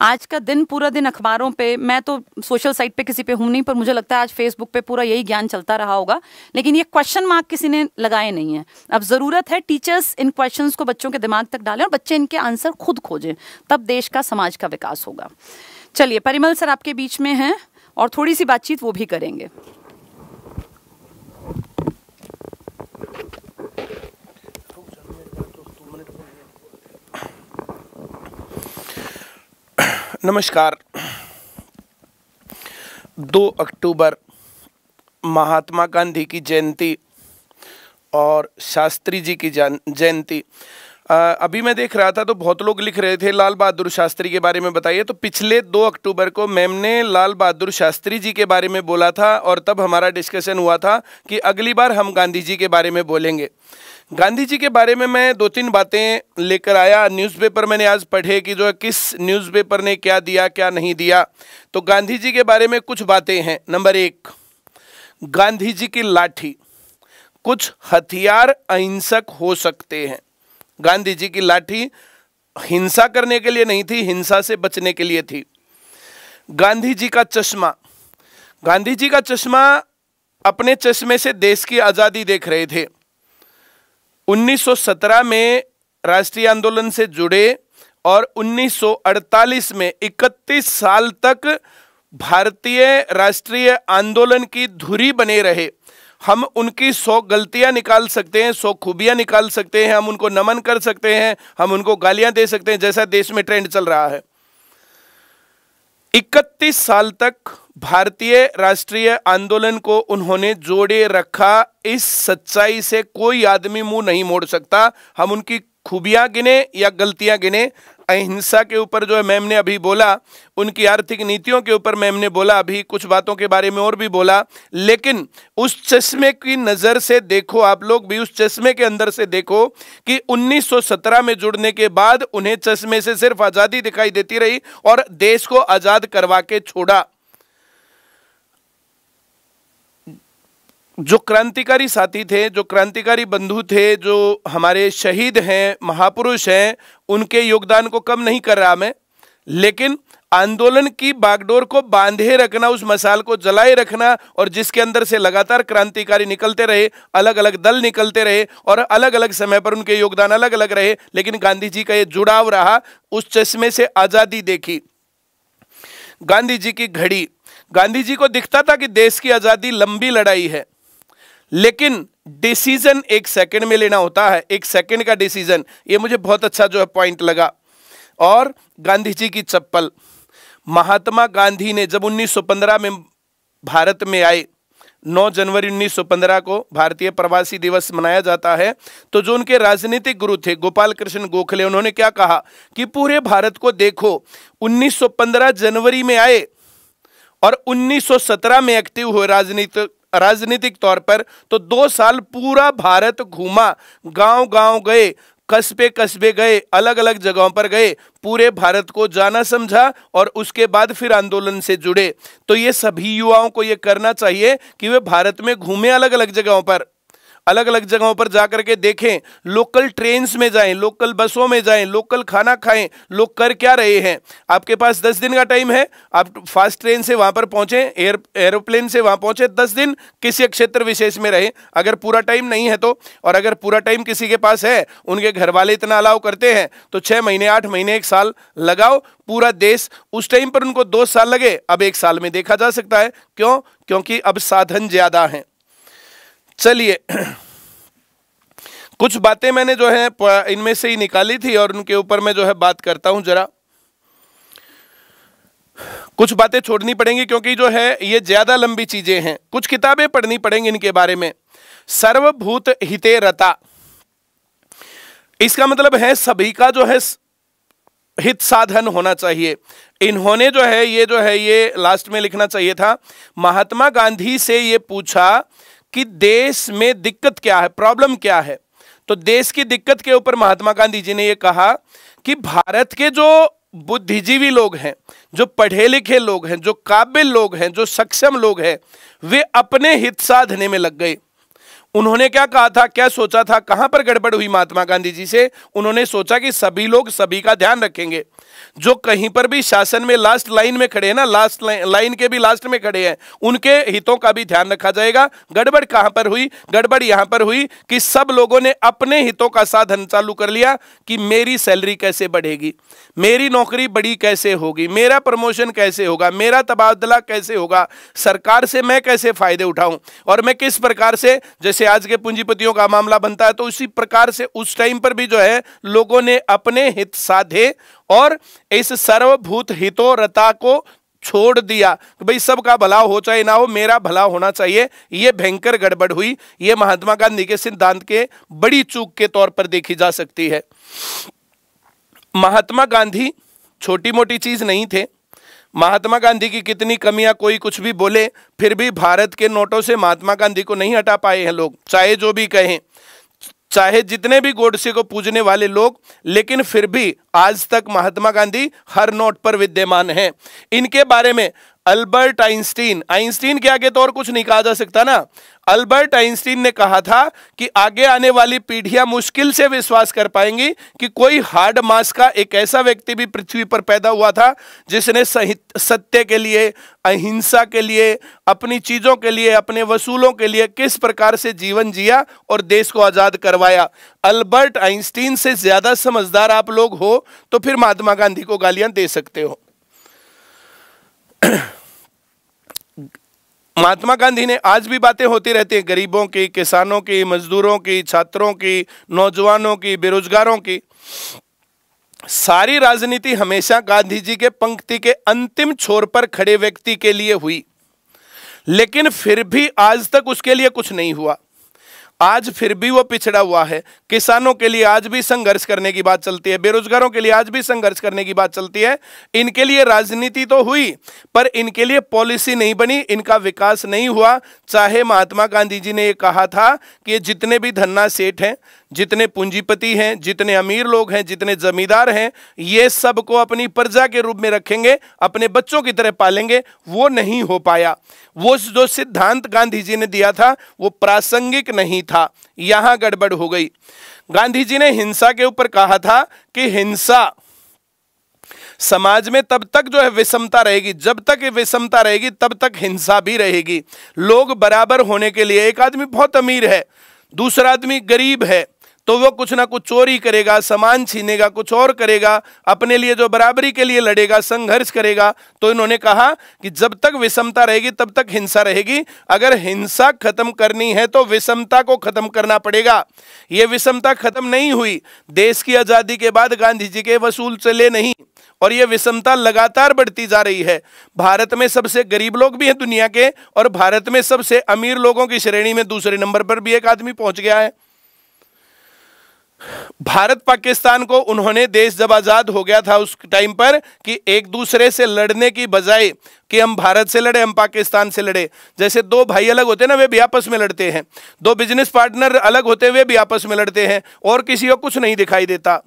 आज का दिन पूरा दिन अखबारों पर मैं तो सोशल साइट पर किसी पर हूँ नहीं पर मुझे लगता है आज फेसबुक पर पूरा यही ज्ञान चलता रहा होगा लेकिन ये क्वेश्चन मार्क किसी ने लगाए नहीं है अब ज़रूरत है टीचर्स इन क्वेश्चन को बच्चों के दिमाग तक डालें और बच्चे इनके आंसर खुद खोजें तब देश का समाज का विकास होगा चलिए परिमल सर आपके बीच में हैं और थोड़ी सी बातचीत वो भी करेंगे नमस्कार दो अक्टूबर महात्मा गांधी की जयंती और शास्त्री जी की जयंती अभी मैं देख रहा था तो बहुत लोग लिख रहे थे लाल बहादुर शास्त्री के बारे में बताइए तो पिछले दो अक्टूबर को मैम ने लाल बहादुर शास्त्री जी के बारे में बोला था और तब हमारा डिस्कशन हुआ था कि अगली बार हम गांधी जी के बारे में बोलेंगे गांधी जी के बारे में मैं दो तीन बातें लेकर आया न्यूज़पेपर मैंने आज पढ़े कि जो है किस न्यूज़पेपर ने क्या दिया क्या नहीं दिया तो गांधी जी के बारे में कुछ बातें हैं नंबर एक गांधी जी की लाठी कुछ हथियार अहिंसक हो सकते हैं गांधी जी की लाठी हिंसा करने के लिए नहीं थी हिंसा से बचने के लिए थी गांधी जी का चश्मा गांधी जी का चश्मा अपने चश्मे से देश की आज़ादी देख रहे थे 1917 में राष्ट्रीय आंदोलन से जुड़े और 1948 में 31 साल तक भारतीय राष्ट्रीय आंदोलन की धुरी बने रहे हम उनकी सौ गलतियां निकाल सकते हैं सौ खूबियां निकाल सकते हैं हम उनको नमन कर सकते हैं हम उनको गालियां दे सकते हैं जैसा देश में ट्रेंड चल रहा है 31 साल तक भारतीय राष्ट्रीय आंदोलन को उन्होंने जोड़े रखा इस सच्चाई से कोई आदमी मुंह नहीं मोड़ सकता हम उनकी खूबियां गिने या गलतियां गिने अहिंसा के ऊपर जो है मैम ने अभी बोला उनकी आर्थिक नीतियों के ऊपर मैम ने बोला अभी कुछ बातों के बारे में और भी बोला लेकिन उस चश्मे की नज़र से देखो आप लोग भी उस चश्मे के अंदर से देखो कि 1917 में जुड़ने के बाद उन्हें चश्मे से सिर्फ आज़ादी दिखाई देती रही और देश को आज़ाद करवा के छोड़ा जो क्रांतिकारी साथी थे जो क्रांतिकारी बंधु थे जो हमारे शहीद हैं महापुरुष हैं उनके योगदान को कम नहीं कर रहा मैं लेकिन आंदोलन की बागडोर को बांधे रखना उस मसाल को जलाए रखना और जिसके अंदर से लगातार क्रांतिकारी निकलते रहे अलग अलग दल निकलते रहे और अलग अलग समय पर उनके योगदान अलग अलग रहे लेकिन गांधी जी का ये जुड़ाव रहा उस चश्मे से आज़ादी देखी गांधी जी की घड़ी गांधी जी को दिखता था कि देश की आज़ादी लंबी लड़ाई है लेकिन डिसीजन एक सेकंड में लेना होता है एक सेकंड का डिसीजन ये मुझे बहुत अच्छा जो है पॉइंट लगा और गांधी जी की चप्पल महात्मा गांधी ने जब 1915 में भारत में आए 9 जनवरी 1915 को भारतीय प्रवासी दिवस मनाया जाता है तो जो उनके राजनीतिक गुरु थे गोपाल कृष्ण गोखले उन्होंने क्या कहा कि पूरे भारत को देखो 1915 जनवरी में आए और 1917 में एक्टिव हुए राजनीतिक राजनीतिक तौर पर तो दो साल पूरा भारत घूमा गांव गांव गए कस्बे कस्बे गए अलग अलग जगहों पर गए पूरे भारत को जाना समझा और उसके बाद फिर आंदोलन से जुड़े तो ये सभी युवाओं को ये करना चाहिए कि वे भारत में घूमे अलग अलग जगहों पर अलग अलग जगहों पर जाकर के देखें लोकल ट्रेन में जाएं लोकल बसों में जाएं लोकल खाना खाएं लोग कर क्या रहे हैं आपके पास दस दिन का टाइम है आप फास्ट ट्रेन से वहां पर पहुंचे एयर एरोप्लेन से वहां पहुंचे दस दिन किसी क्षेत्र विशेष में रहे अगर पूरा टाइम नहीं है तो और अगर पूरा टाइम किसी के पास है उनके घर वाले इतना अलाव करते हैं तो छह महीने आठ महीने एक साल लगाओ पूरा देश उस टाइम पर उनको दो साल लगे अब एक साल में देखा जा सकता है क्यों क्योंकि अब साधन ज़्यादा हैं चलिए कुछ बातें मैंने जो है इनमें से ही निकाली थी और उनके ऊपर मैं जो है बात करता हूं जरा कुछ बातें छोड़नी पड़ेंगी क्योंकि जो है ये ज्यादा लंबी चीजें हैं कुछ किताबें पढ़नी पड़ेंगी इनके बारे में सर्वभूत हिते रता इसका मतलब है सभी का जो है हित साधन होना चाहिए इन्होंने जो है ये जो है ये लास्ट में लिखना चाहिए था महात्मा गांधी से ये पूछा कि देश में दिक्कत क्या है प्रॉब्लम क्या है तो देश की दिक्कत के ऊपर महात्मा गांधी जी ने यह कहा कि भारत के जो बुद्धिजीवी लोग हैं जो पढ़े लिखे लोग हैं जो काबिल लोग हैं जो सक्षम लोग हैं वे अपने हित साधने में लग गए उन्होंने क्या कहा था क्या सोचा था कहां पर गड़बड़ हुई महात्मा गांधी जी से उन्होंने सोचा कि सभी लोग सभी का ध्यान रखेंगे जो कहीं पर भी शासन में लास्ट लाइन में खड़े हैं ना लास्ट लाइन के भी लास्ट में खड़े हैं उनके हितों का भी ध्यान रखा जाएगा गड़बड़ कहां पर हुई गड़बड़ यहां पर हुई कि सब लोगों ने अपने हितों का साधन चालू कर लिया कि मेरी सैलरी कैसे बढ़ेगी मेरी नौकरी बड़ी कैसे होगी मेरा प्रमोशन कैसे होगा मेरा तबादला कैसे होगा सरकार से मैं कैसे फायदे उठाऊं और मैं किस प्रकार से जैसे ब्याज के पूंजीपतियों का मामला बनता है तो इसी प्रकार से उस टाइम पर भी जो है लोगों ने अपने हित साधे और इस सर्वभूत हितो रता को छोड़ दिया तो भाई सबका भला हो चाहे ना हो मेरा भला होना चाहिए यह भयंकर गड़बड़ हुई यह महात्मा गांधी के सिद्धांत के बड़ी चूक के तौर पर देखी जा सकती है महात्मा गांधी छोटी मोटी चीज नहीं थे महात्मा गांधी की कितनी कमियां कोई कुछ भी बोले फिर भी भारत के नोटों से महात्मा गांधी को नहीं हटा पाए हैं लोग चाहे जो भी कहें चाहे जितने भी गोडसे को पूजने वाले लोग लेकिन फिर भी आज तक महात्मा गांधी हर नोट पर विद्यमान हैं इनके बारे में अल्बर्ट आइंस्टीन आइंस्टीन के आगे तो और कुछ नहीं कहा जा सकता ना अल्बर्ट आइंस्टीन ने कहा था कि आगे आने वाली पीढ़ियां मुश्किल से विश्वास कर पाएंगी कि कोई हार्ड मास का एक ऐसा व्यक्ति भी पृथ्वी पर पैदा हुआ था जिसने सत्य के लिए अहिंसा के लिए अपनी चीजों के लिए अपने वसूलों के लिए किस प्रकार से जीवन जिया और देश को आजाद करवाया अल्बर्ट आइंस्टीन से ज्यादा समझदार आप लोग हो तो फिर महात्मा गांधी को गालियां दे सकते हो महात्मा गांधी ने आज भी बातें होती रहती हैं गरीबों की किसानों की मजदूरों की छात्रों की नौजवानों की बेरोजगारों की सारी राजनीति हमेशा गांधी जी के पंक्ति के अंतिम छोर पर खड़े व्यक्ति के लिए हुई लेकिन फिर भी आज तक उसके लिए कुछ नहीं हुआ आज फिर भी वो पिछड़ा हुआ है किसानों के लिए आज भी संघर्ष करने की बात चलती है बेरोजगारों के लिए आज भी संघर्ष करने की बात चलती है इनके लिए राजनीति तो हुई पर इनके लिए पॉलिसी नहीं बनी इनका विकास नहीं हुआ चाहे महात्मा गांधी जी ने ये कहा था कि जितने भी धन्ना सेठ हैं जितने पूंजीपति हैं जितने अमीर लोग हैं जितने जमींदार हैं ये सबको अपनी प्रजा के रूप में रखेंगे अपने बच्चों की तरह पालेंगे वो नहीं हो पाया वो जो सिद्धांत गांधी जी ने दिया था वो प्रासंगिक नहीं था यहाँ गड़बड़ हो गई गांधी जी ने हिंसा के ऊपर कहा था कि हिंसा समाज में तब तक जो है विषमता रहेगी जब तक ये विषमता रहेगी तब तक हिंसा भी रहेगी लोग बराबर होने के लिए एक आदमी बहुत अमीर है दूसरा आदमी गरीब है तो वो कुछ ना कुछ चोरी करेगा सामान छीनेगा कुछ और करेगा अपने लिए जो बराबरी के लिए लड़ेगा संघर्ष करेगा तो इन्होंने कहा कि जब तक विषमता रहेगी तब तक हिंसा रहेगी अगर हिंसा खत्म करनी है तो विषमता को खत्म करना पड़ेगा ये विषमता खत्म नहीं हुई देश की आजादी के बाद गांधी जी के वसूल चले नहीं और यह विषमता लगातार बढ़ती जा रही है भारत में सबसे गरीब लोग भी हैं दुनिया के और भारत में सबसे अमीर लोगों की श्रेणी में दूसरे नंबर पर भी एक आदमी पहुंच गया है भारत पाकिस्तान को उन्होंने देश जब आज़ाद हो गया था उस टाइम पर कि एक दूसरे से लड़ने की बजाय कि हम भारत से लड़े हम पाकिस्तान से लड़े जैसे दो भाई अलग होते हैं ना वे भी आपस में लड़ते हैं दो बिजनेस पार्टनर अलग होते हैं वे भी आपस में लड़ते हैं और किसी को कुछ नहीं दिखाई देता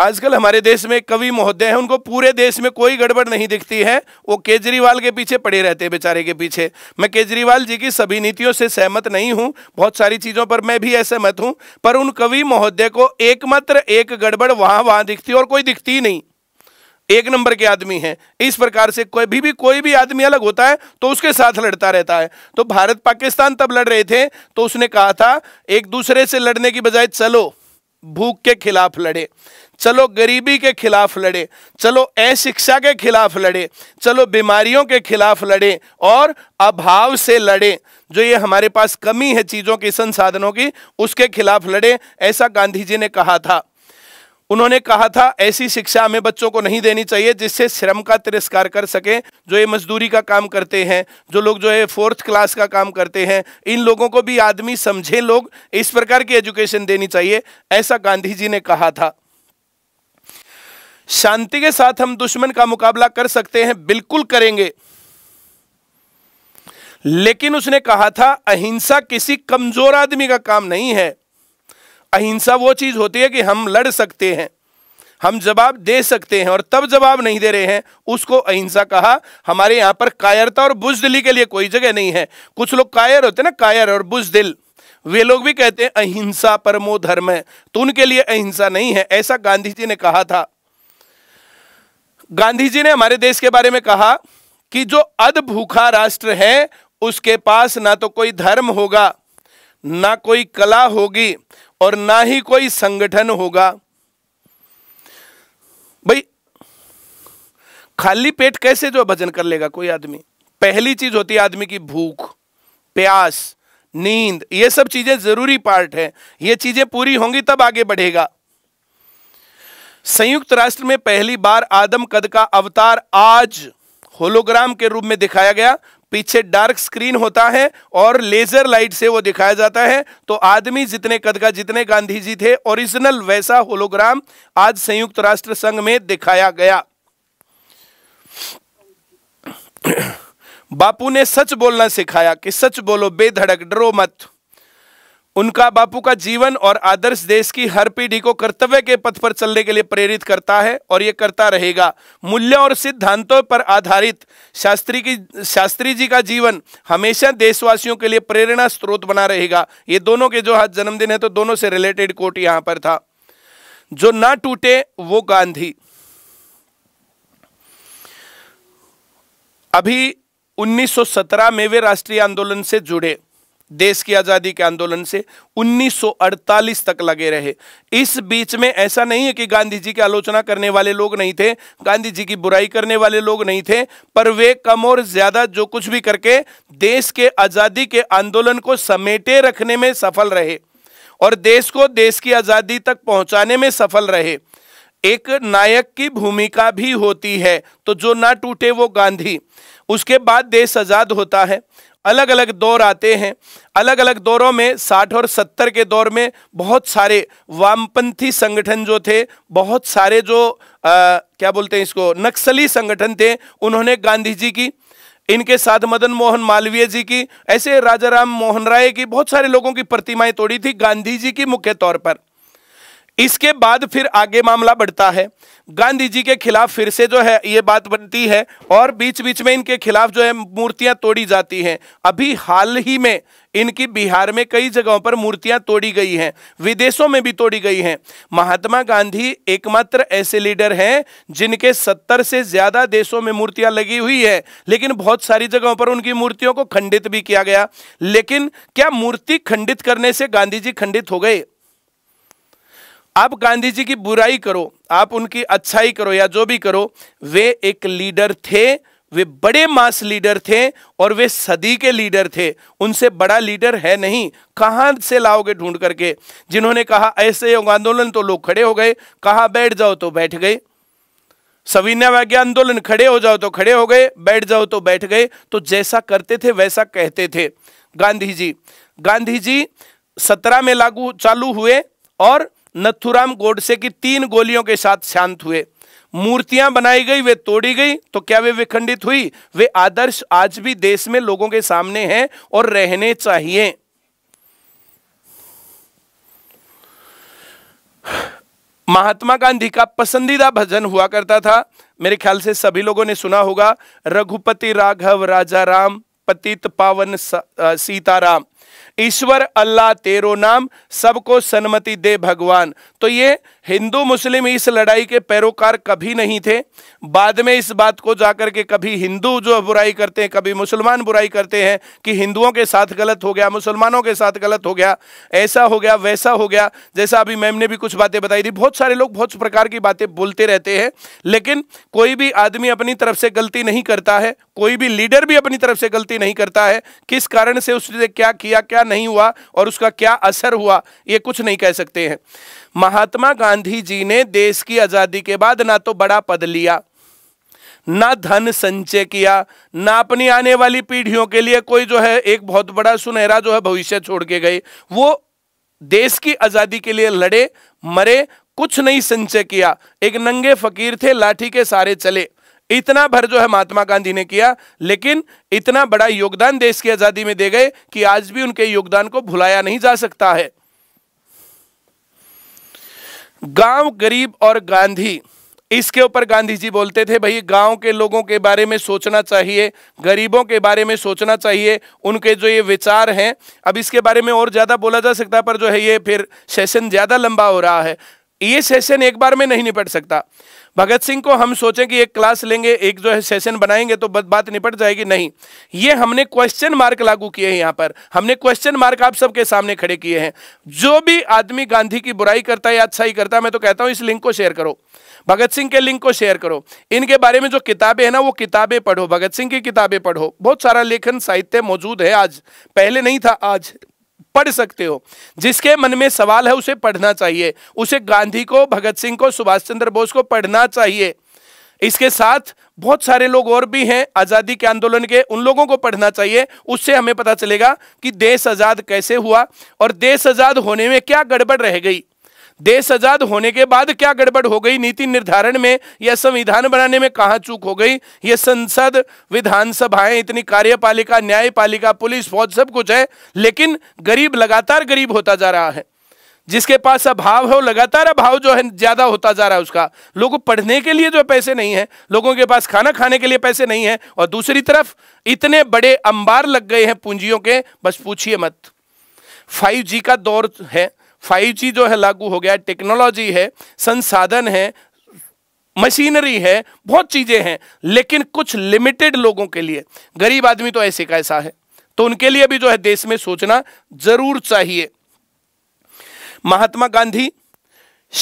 आजकल हमारे देश में कवि महोदय हैं उनको पूरे देश में कोई गड़बड़ नहीं दिखती है वो केजरीवाल के पीछे पड़े रहते हैं बेचारे के पीछे मैं केजरीवाल जी की सभी नीतियों से सहमत नहीं हूँ बहुत सारी चीज़ों पर मैं भी असहमत हूँ पर उन कवि महोदय को एकमात्र एक गड़बड़ वहाँ वहाँ दिखती और कोई दिखती नहीं एक नंबर के आदमी हैं इस प्रकार से कोई भी, भी कोई भी आदमी अलग होता है तो उसके साथ लड़ता रहता है तो भारत पाकिस्तान तब लड़ रहे थे तो उसने कहा था एक दूसरे से लड़ने की बजाय चलो भूख के खिलाफ लड़े चलो गरीबी के खिलाफ लड़े चलो अशिक्षा के खिलाफ लड़े चलो बीमारियों के खिलाफ लड़े और अभाव से लड़े जो ये हमारे पास कमी है चीज़ों की संसाधनों की उसके खिलाफ लड़े ऐसा गांधी जी ने कहा था उन्होंने कहा था ऐसी शिक्षा हमें बच्चों को नहीं देनी चाहिए जिससे श्रम का तिरस्कार कर सके जो ये मजदूरी का काम करते हैं जो लोग जो है फोर्थ क्लास का काम करते हैं इन लोगों को भी आदमी समझे लोग इस प्रकार की एजुकेशन देनी चाहिए ऐसा गांधी जी ने कहा था शांति के साथ हम दुश्मन का मुकाबला कर सकते हैं बिल्कुल करेंगे लेकिन उसने कहा था अहिंसा किसी कमजोर आदमी का काम नहीं है अहिंसा वो चीज होती है कि हम लड़ सकते हैं हम जवाब दे सकते हैं और तब जवाब नहीं दे रहे हैं उसको अहिंसा कहा हमारे यहां पर कायरता और बुजदिली के लिए कोई जगह नहीं है कुछ लोग कायर होते ना कायर और बुजदिल वे लोग भी कहते हैं अहिंसा परमो धर्म है तो उनके लिए अहिंसा नहीं है ऐसा गांधी जी ने कहा था गांधी जी ने हमारे देश के बारे में कहा कि जो अध भूखा राष्ट्र है उसके पास ना तो कोई धर्म होगा ना कोई कला होगी और ना ही कोई संगठन होगा भाई खाली पेट कैसे जो भजन कर लेगा कोई आदमी पहली चीज होती है आदमी की भूख प्यास नींद ये सब चीजें जरूरी पार्ट है ये चीजें पूरी होंगी तब आगे बढ़ेगा संयुक्त राष्ट्र में पहली बार आदम कद का अवतार आज होलोग्राम के रूप में दिखाया गया पीछे डार्क स्क्रीन होता है और लेजर लाइट से वो दिखाया जाता है तो आदमी जितने कद का जितने गांधी जी थे ओरिजिनल वैसा होलोग्राम आज संयुक्त राष्ट्र संघ में दिखाया गया बापू ने सच बोलना सिखाया कि सच बोलो बेधड़क डरो मत उनका बापू का जीवन और आदर्श देश की हर पीढ़ी को कर्तव्य के पथ पर चलने के लिए प्रेरित करता है और ये करता रहेगा मूल्य और सिद्धांतों पर आधारित शास्त्री की शास्त्री जी का जीवन हमेशा देशवासियों के लिए प्रेरणा स्रोत बना रहेगा ये दोनों के जो आज जन्मदिन है तो दोनों से रिलेटेड कोट यहाँ पर था जो ना टूटे वो गांधी अभी 1917 में वे राष्ट्रीय आंदोलन से जुड़े देश की आज़ादी के आंदोलन से 1948 तक लगे रहे इस बीच में ऐसा नहीं है कि गांधी जी की आलोचना करने वाले लोग नहीं थे गांधी जी की बुराई करने वाले लोग नहीं थे पर वे कम और ज़्यादा जो कुछ भी करके देश के आज़ादी के आंदोलन को समेटे रखने में सफल रहे और देश को देश की आज़ादी तक पहुंचाने में सफल रहे एक नायक की भूमिका भी होती है तो जो ना टूटे वो गांधी उसके बाद देश आज़ाद होता है अलग अलग दौर आते हैं अलग अलग दौरों में साठ और सत्तर के दौर में बहुत सारे वामपंथी संगठन जो थे बहुत सारे जो आ, क्या बोलते हैं इसको नक्सली संगठन थे उन्होंने गांधी जी की इनके साथ मदन मोहन मालवीय जी की ऐसे राजा राम मोहन राय की बहुत सारे लोगों की प्रतिमाएं तोड़ी थी गांधी जी की मुख्य तौर पर इसके बाद फिर आगे मामला बढ़ता है गांधी जी के खिलाफ फिर से जो है ये बात बनती है और बीच बीच में इनके खिलाफ जो है मूर्तियां तोड़ी जाती हैं अभी हाल ही में इनकी बिहार में कई जगहों पर मूर्तियां तोड़ी गई हैं विदेशों में भी तोड़ी गई हैं महात्मा गांधी एकमात्र ऐसे लीडर हैं जिनके सत्तर से ज्यादा देशों में मूर्तियां लगी हुई है लेकिन बहुत सारी जगहों पर उनकी मूर्तियों को खंडित भी किया गया लेकिन क्या मूर्ति खंडित करने से गांधी जी खंडित हो गए आप गांधी जी की बुराई करो आप उनकी अच्छाई करो या जो भी करो वे एक लीडर थे वे बड़े मास लीडर थे और वे सदी के लीडर थे उनसे बड़ा लीडर है नहीं कहां से लाओगे ढूंढ करके जिन्होंने कहा ऐसे योग आंदोलन तो लोग खड़े हो गए कहा बैठ जाओ तो बैठ गए सविन्यावाज्ञ आंदोलन खड़े हो जाओ तो खड़े हो गए बैठ जाओ तो बैठ गए तो जैसा करते थे वैसा कहते थे गांधी जी गांधी जी सत्रह में लागू चालू हुए और नथुराम गोडसे की तीन गोलियों के साथ शांत हुए मूर्तियां बनाई गई वे तोड़ी गई तो क्या वे विखंडित हुई वे आदर्श आज भी देश में लोगों के सामने हैं और रहने चाहिए महात्मा गांधी का पसंदीदा भजन हुआ करता था मेरे ख्याल से सभी लोगों ने सुना होगा रघुपति राघव राजा राम पतित पावन सीताराम ईश्वर अल्लाह तेरो नाम सबको सन्मति दे भगवान तो ये हिंदू मुस्लिम इस लड़ाई के पैरोकार कभी नहीं थे बाद में इस बात को जाकर के कभी हिंदू जो बुराई करते हैं कभी मुसलमान बुराई करते हैं कि हिंदुओं के साथ गलत हो गया मुसलमानों के साथ गलत हो गया ऐसा हो गया वैसा हो गया जैसा अभी मैम ने भी कुछ बातें बताई थी बहुत सारे लोग बहुत प्रकार की बातें बोलते रहते हैं लेकिन कोई भी आदमी अपनी तरफ से गलती नहीं करता है कोई भी लीडर भी अपनी तरफ से गलती नहीं करता है किस कारण से उसने क्या किया क्या नहीं हुआ और उसका क्या असर हुआ ये कुछ नहीं कह सकते हैं महात्मा गांधी जी ने देश की आज़ादी के बाद ना तो बड़ा पद लिया ना धन संचय किया ना अपनी आने वाली पीढ़ियों के लिए कोई जो है एक बहुत बड़ा सुनहरा जो है भविष्य छोड़ के गए वो देश की आज़ादी के लिए लड़े मरे कुछ नहीं संचय किया एक नंगे फकीर थे लाठी के सारे चले इतना भर जो है महात्मा गांधी ने किया लेकिन इतना बड़ा योगदान देश की आजादी में दे गए कि आज भी उनके योगदान को भुलाया नहीं जा सकता है गांव गरीब और गांधी इसके ऊपर गांधी जी बोलते थे भाई गांव के लोगों के बारे में सोचना चाहिए गरीबों के बारे में सोचना चाहिए उनके जो ये विचार हैं अब इसके बारे में और ज़्यादा बोला जा सकता पर जो है ये फिर सेशन ज़्यादा लंबा हो रहा है ये सेशन एक बार में नहीं निपट सकता भगत सिंह को हम सोचें कि एक क्लास लेंगे एक जो है सेशन बनाएंगे तो बात निपट जाएगी नहीं ये हमने क्वेश्चन मार्क लागू किए हैं यहाँ पर हमने क्वेश्चन मार्क आप सबके सामने खड़े किए हैं जो भी आदमी गांधी की बुराई करता है या अच्छाई करता है मैं तो कहता हूँ इस लिंक को शेयर करो भगत सिंह के लिंक को शेयर करो इनके बारे में जो किताबें हैं ना वो किताबें पढ़ो भगत सिंह की किताबें पढ़ो बहुत सारा लेखन साहित्य मौजूद है आज पहले नहीं था आज पढ़ सकते हो जिसके मन में सवाल है उसे पढ़ना चाहिए उसे गांधी को भगत सिंह को सुभाष चंद्र बोस को पढ़ना चाहिए इसके साथ बहुत सारे लोग और भी हैं आज़ादी के आंदोलन के उन लोगों को पढ़ना चाहिए उससे हमें पता चलेगा कि देश आज़ाद कैसे हुआ और देश आज़ाद होने में क्या गड़बड़ रह गई देश आजाद होने के बाद क्या गड़बड़ हो गई नीति निर्धारण में या संविधान बनाने में कहाँ चूक हो गई ये संसद विधानसभाएं इतनी कार्यपालिका न्यायपालिका पुलिस फौज सब कुछ है लेकिन गरीब लगातार गरीब होता जा रहा है जिसके पास अभाव है लगातार अभाव जो है ज्यादा होता जा रहा है उसका लोगों पढ़ने के लिए जो पैसे नहीं है लोगों के पास खाना खाने के लिए पैसे नहीं है और दूसरी तरफ इतने बड़े अंबार लग गए हैं पूंजियों के बस पूछिए मत फाइव जी का दौर है फाइव जी जो है लागू हो गया टेक्नोलॉजी है संसाधन है मशीनरी है बहुत चीज़ें हैं लेकिन कुछ लिमिटेड लोगों के लिए गरीब आदमी तो ऐसे कैसा है तो उनके लिए भी जो है देश में सोचना जरूर चाहिए महात्मा गांधी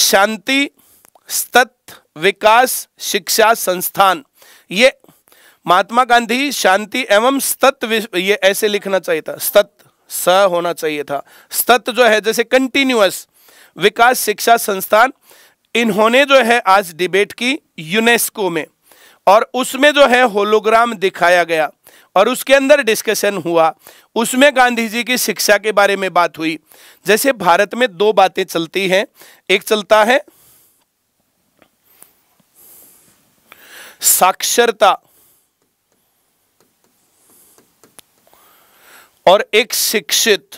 शांति सतत विकास शिक्षा संस्थान ये महात्मा गांधी शांति एवं सतत ये ऐसे लिखना चाहिए था सतत स होना चाहिए था सत जो है जैसे कंटिन्यूस विकास शिक्षा संस्थान इन्होंने जो है आज डिबेट की यूनेस्को में और उसमें जो है होलोग्राम दिखाया गया और उसके अंदर डिस्कशन हुआ उसमें गांधी जी की शिक्षा के बारे में बात हुई जैसे भारत में दो बातें चलती हैं एक चलता है साक्षरता और एक शिक्षित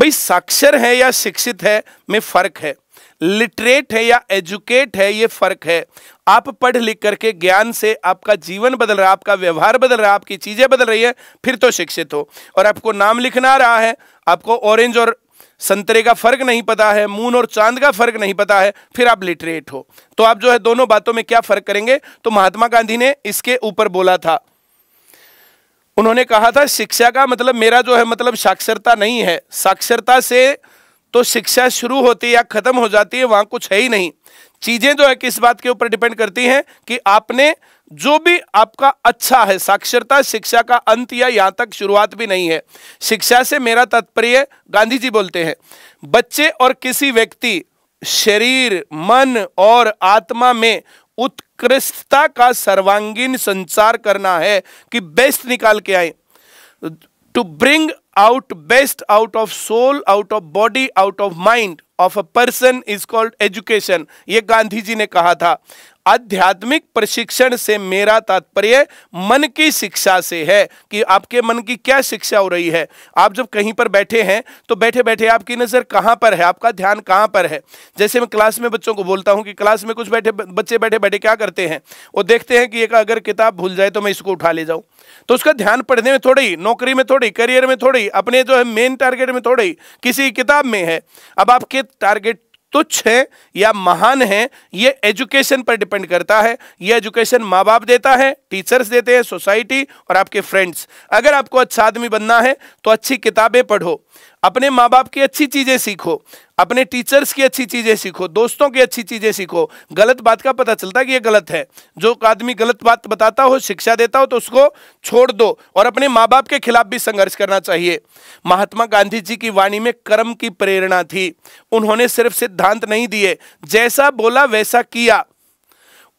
भाई साक्षर है या शिक्षित है में फर्क है लिटरेट है या एजुकेट है ये फर्क है आप पढ़ लिख करके ज्ञान से आपका जीवन बदल रहा है आपका व्यवहार बदल रहा है आपकी चीजें बदल रही है फिर तो शिक्षित हो और आपको नाम लिखना आ रहा है आपको ऑरेंज और संतरे का फर्क नहीं पता है मून और चांद का फर्क नहीं पता है फिर आप लिटरेट हो तो आप जो है दोनों बातों में क्या फर्क करेंगे तो महात्मा गांधी ने इसके ऊपर बोला था उन्होंने कहा था शिक्षा का मतलब मेरा जो है मतलब साक्षरता नहीं है साक्षरता से तो शिक्षा शुरू होती है या ख़त्म हो जाती है वहां कुछ है ही नहीं चीज़ें जो है किस बात के ऊपर डिपेंड करती हैं कि आपने जो भी आपका अच्छा है साक्षरता शिक्षा का अंत या यहाँ तक शुरुआत भी नहीं है शिक्षा से मेरा तात्पर्य गांधी जी बोलते हैं बच्चे और किसी व्यक्ति शरीर मन और आत्मा में उत्कृष्टता का सर्वांगीण संचार करना है कि बेस्ट निकाल के आए to bring out best out of soul out of body out of mind of a person is called education ये गांधी जी ने कहा था आध्यात्मिक प्रशिक्षण से मेरा तात्पर्य मन की शिक्षा से है कि आपके मन की क्या शिक्षा हो रही है आप जब कहीं पर बैठे हैं तो बैठे बैठे आपकी नज़र कहां पर है आपका ध्यान कहां पर है जैसे मैं क्लास में बच्चों को बोलता हूं कि क्लास में कुछ बैठे बच्चे बैठे बैठे क्या करते हैं वो देखते हैं कि एक अगर किताब भूल जाए तो मैं इसको उठा ले जाऊं तो उसका ध्यान पढ़ने में थोड़ी नौकरी में थोड़ी करियर में थोड़ी अपने जो है मेन टारगेट में थोड़ी किसी किताब में है अब आपके टारगेट तुच्छ है या महान है ये एजुकेशन पर डिपेंड करता है ये एजुकेशन माँ बाप देता है टीचर्स देते हैं सोसाइटी और आपके फ्रेंड्स अगर आपको अच्छा आदमी बनना है तो अच्छी किताबें पढ़ो अपने माँ बाप की अच्छी चीज़ें सीखो अपने टीचर्स की अच्छी चीज़ें सीखो दोस्तों की अच्छी चीज़ें सीखो गलत बात का पता चलता है कि ये गलत है जो आदमी गलत बात बताता हो शिक्षा देता हो तो उसको छोड़ दो और अपने माँ बाप के खिलाफ भी संघर्ष करना चाहिए महात्मा गांधी जी की वाणी में कर्म की प्रेरणा थी उन्होंने सिर्फ सिद्धांत नहीं दिए जैसा बोला वैसा किया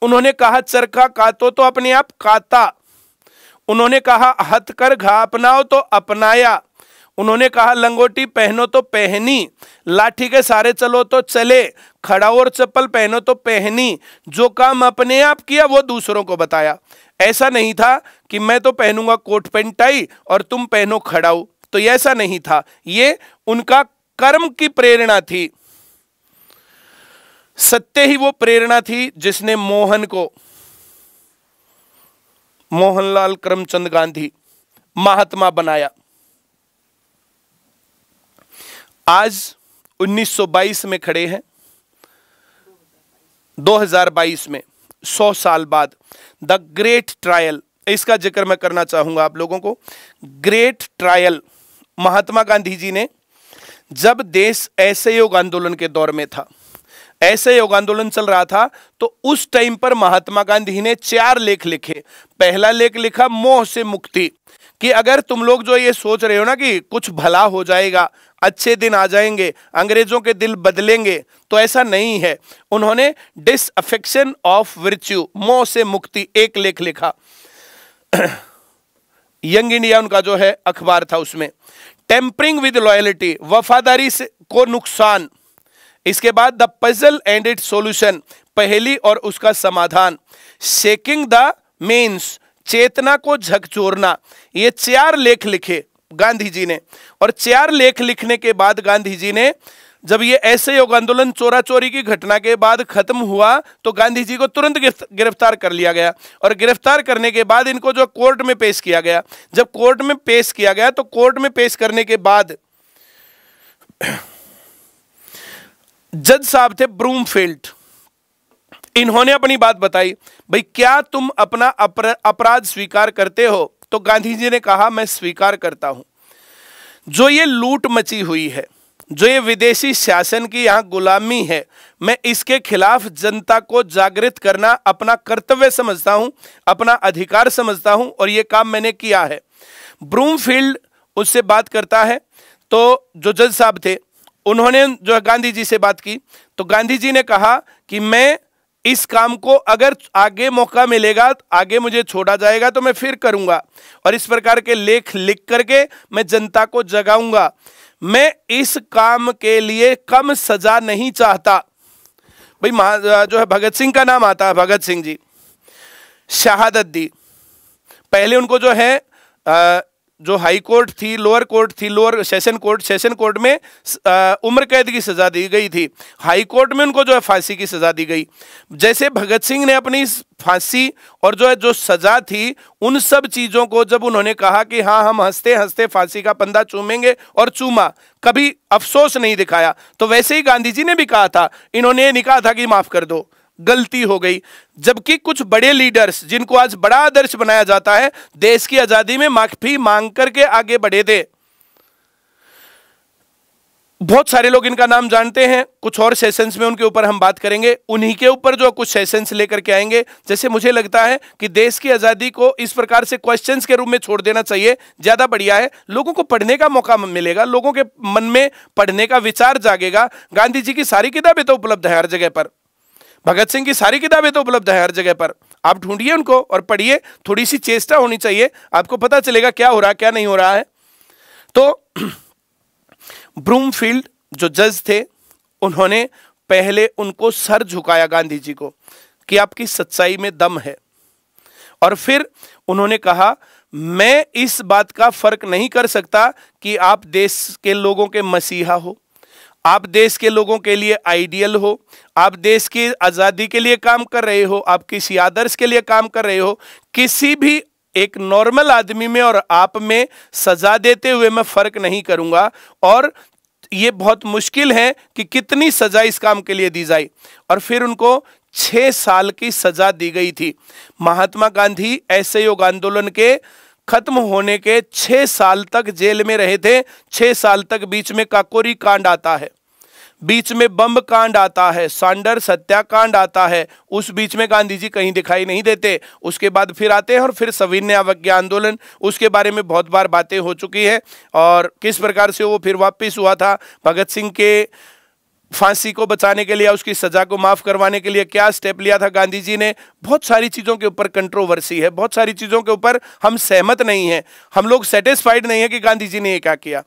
उन्होंने कहा चरखा कातो तो अपने आप काता उन्होंने कहा हथ कर घा अपनाओ तो अपनाया उन्होंने कहा लंगोटी पहनो तो पहनी लाठी के सारे चलो तो चले खड़ा और चप्पल पहनो तो पहनी जो काम अपने आप किया वो दूसरों को बताया ऐसा नहीं था कि मैं तो पहनूंगा कोट पेंट टाई और तुम पहनो खड़ाओ तो ऐसा नहीं था ये उनका कर्म की प्रेरणा थी सत्य ही वो प्रेरणा थी जिसने मोहन को मोहनलाल करमचंद गांधी महात्मा बनाया आज 1922 में खड़े हैं 2022 में 100 साल बाद द ग्रेट ट्रायल इसका जिक्र मैं करना चाहूंगा आप लोगों को ग्रेट ट्रायल महात्मा गांधी जी ने जब देश ऐसे योग आंदोलन के दौर में था ऐसे योग आंदोलन चल रहा था तो उस टाइम पर महात्मा गांधी ने चार लेख लिखे पहला लेख लिखा मोह से मुक्ति कि अगर तुम लोग जो ये सोच रहे हो ना कि कुछ भला हो जाएगा अच्छे दिन आ जाएंगे अंग्रेजों के दिल बदलेंगे तो ऐसा नहीं है उन्होंने डिसअफेक्शन ऑफ वर्च्यू मोह से मुक्ति एक लेख लिखा यंग इंडिया उनका जो है अखबार था उसमें टेम्परिंग विद लॉयलिटी वफादारी से को नुकसान इसके बाद the puzzle and it solution पहली और उसका समाधान शेकिंग द मेन्स चेतना को झकझोरना ये चार लेख लिखे गांधी जी ने और चार लेख लिखने के बाद गांधी जी ने जब ये ऐसे योग आंदोलन चोरा चोरी की घटना के बाद खत्म हुआ तो गांधी जी को तुरंत गिरफ्तार कर लिया गया और गिरफ्तार करने के बाद इनको जो कोर्ट में पेश किया गया जब कोर्ट में पेश किया गया तो कोर्ट में पेश करने के बाद जज साहब थे ब्रूमफील्ड इन्होंने अपनी बात बताई भाई क्या तुम अपना अपराध स्वीकार करते हो तो गांधी जी ने कहा मैं स्वीकार करता हूं जो ये लूट मची हुई है जो ये विदेशी शासन की यहां गुलामी है मैं इसके खिलाफ जनता को जागृत करना अपना कर्तव्य समझता हूं अपना अधिकार समझता हूं और ये काम मैंने किया है ब्रूमफील्ड उससे बात करता है तो जो जज साहब थे उन्होंने जो गांधी जी से बात की तो गांधी जी ने कहा कि मैं इस काम को अगर आगे मौका मिलेगा आगे मुझे छोड़ा जाएगा तो मैं फिर करूंगा और इस प्रकार के लेख लिख करके मैं जनता को जगाऊंगा मैं इस काम के लिए कम सजा नहीं चाहता भाई जो है भगत सिंह का नाम आता है भगत सिंह जी शहादत दी पहले उनको जो है आ, जो हाई कोर्ट थी लोअर कोर्ट थी lower session court session court में उम्र कैद की सज़ा दी गई थी हाई कोर्ट में उनको जो है फांसी की सज़ा दी गई जैसे भगत सिंह ने अपनी फांसी और जो है जो सज़ा थी उन सब चीज़ों को जब उन्होंने कहा कि हाँ हम हंसते हंसते फांसी का पंदा चूमेंगे और चूमा कभी अफसोस नहीं दिखाया तो वैसे ही गांधी जी ने भी कहा था इन्होंने ये नहीं कहा था कि माफ़ कर दो गलती हो गई जबकि कुछ बड़े लीडर्स जिनको आज बड़ा आदर्श बनाया जाता है देश की आजादी में माफी मांग करके आगे बढ़े थे बहुत सारे लोग इनका नाम जानते हैं कुछ और सेशंस में उनके ऊपर हम बात करेंगे उन्हीं के ऊपर जो कुछ सेशंस लेकर के आएंगे जैसे मुझे लगता है कि देश की आज़ादी को इस प्रकार से क्वेश्चंस के रूप में छोड़ देना चाहिए ज़्यादा बढ़िया है लोगों को पढ़ने का मौका मिलेगा लोगों के मन में पढ़ने का विचार जागेगा गांधी जी की सारी किताबें तो उपलब्ध है हर जगह पर भगत सिंह की सारी किताबें तो उपलब्ध है हर जगह पर आप ढूंढिए उनको और पढ़िए थोड़ी सी चेष्टा होनी चाहिए आपको पता चलेगा क्या हो रहा क्या नहीं हो रहा है तो ब्रूमफील्ड जो जज थे उन्होंने पहले उनको सर झुकाया गांधी जी को कि आपकी सच्चाई में दम है और फिर उन्होंने कहा मैं इस बात का फर्क नहीं कर सकता कि आप देश के लोगों के मसीहा हो आप देश के लोगों के लिए आइडियल हो आप देश की आज़ादी के लिए काम कर रहे हो आप किसी आदर्श के लिए काम कर रहे हो किसी भी एक नॉर्मल आदमी में और आप में सजा देते हुए मैं फ़र्क नहीं करूंगा और ये बहुत मुश्किल है कि कितनी सजा इस काम के लिए दी जाए और फिर उनको छः साल की सजा दी गई थी महात्मा गांधी असहयोग आंदोलन के खत्म होने के छह साल तक जेल में रहे थे छह साल तक बीच में काकोरी कांड आता है बीच में बम कांड आता है सांडर सत्याकांड आता है उस बीच में गांधी जी कहीं दिखाई नहीं देते उसके बाद फिर आते हैं और फिर सविन्य अवज्ञा आंदोलन उसके बारे में बहुत बार बातें हो चुकी है और किस प्रकार से वो फिर वापस हुआ था भगत सिंह के फांसी को बचाने के लिए उसकी सजा को माफ करवाने के लिए क्या स्टेप लिया था गांधी जी ने बहुत सारी चीज़ों के ऊपर कंट्रोवर्सी है बहुत सारी चीज़ों के ऊपर हम सहमत नहीं हैं हम लोग सेटिस्फाइड नहीं है कि गांधी जी ने ये क्या किया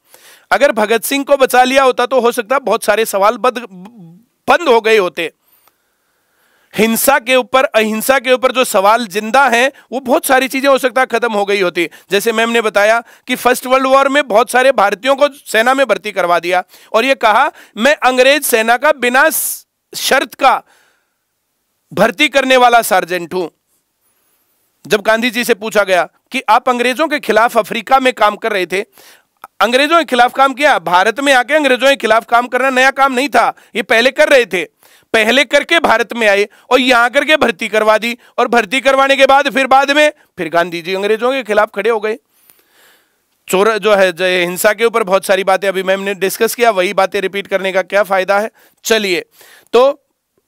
अगर भगत सिंह को बचा लिया होता तो हो सकता बहुत सारे सवाल बंद हो गए होते हिंसा के ऊपर अहिंसा के ऊपर जो सवाल जिंदा हैं वो बहुत सारी चीज़ें हो सकता है ख़त्म हो गई होती जैसे मैम ने बताया कि फर्स्ट वर्ल्ड वॉर में बहुत सारे भारतीयों को सेना में भर्ती करवा दिया और ये कहा मैं अंग्रेज सेना का बिना शर्त का भर्ती करने वाला सार्जेंट हूं जब गांधी जी से पूछा गया कि आप अंग्रेजों के खिलाफ अफ्रीका में काम कर रहे थे अंग्रेजों के खिलाफ काम किया भारत में आके अंग्रेजों के खिलाफ काम करना नया काम नहीं था ये पहले कर रहे थे पहले करके भारत में आए और यहां करके भर्ती करवा दी और भर्ती करवाने के बाद फिर बाद में फिर गांधी जी अंग्रेजों के खिलाफ खड़े हो गए चोर जो है हिंसा के ऊपर बहुत सारी बातें अभी मैम ने डिस्कस किया वही बातें रिपीट करने का क्या फायदा है चलिए तो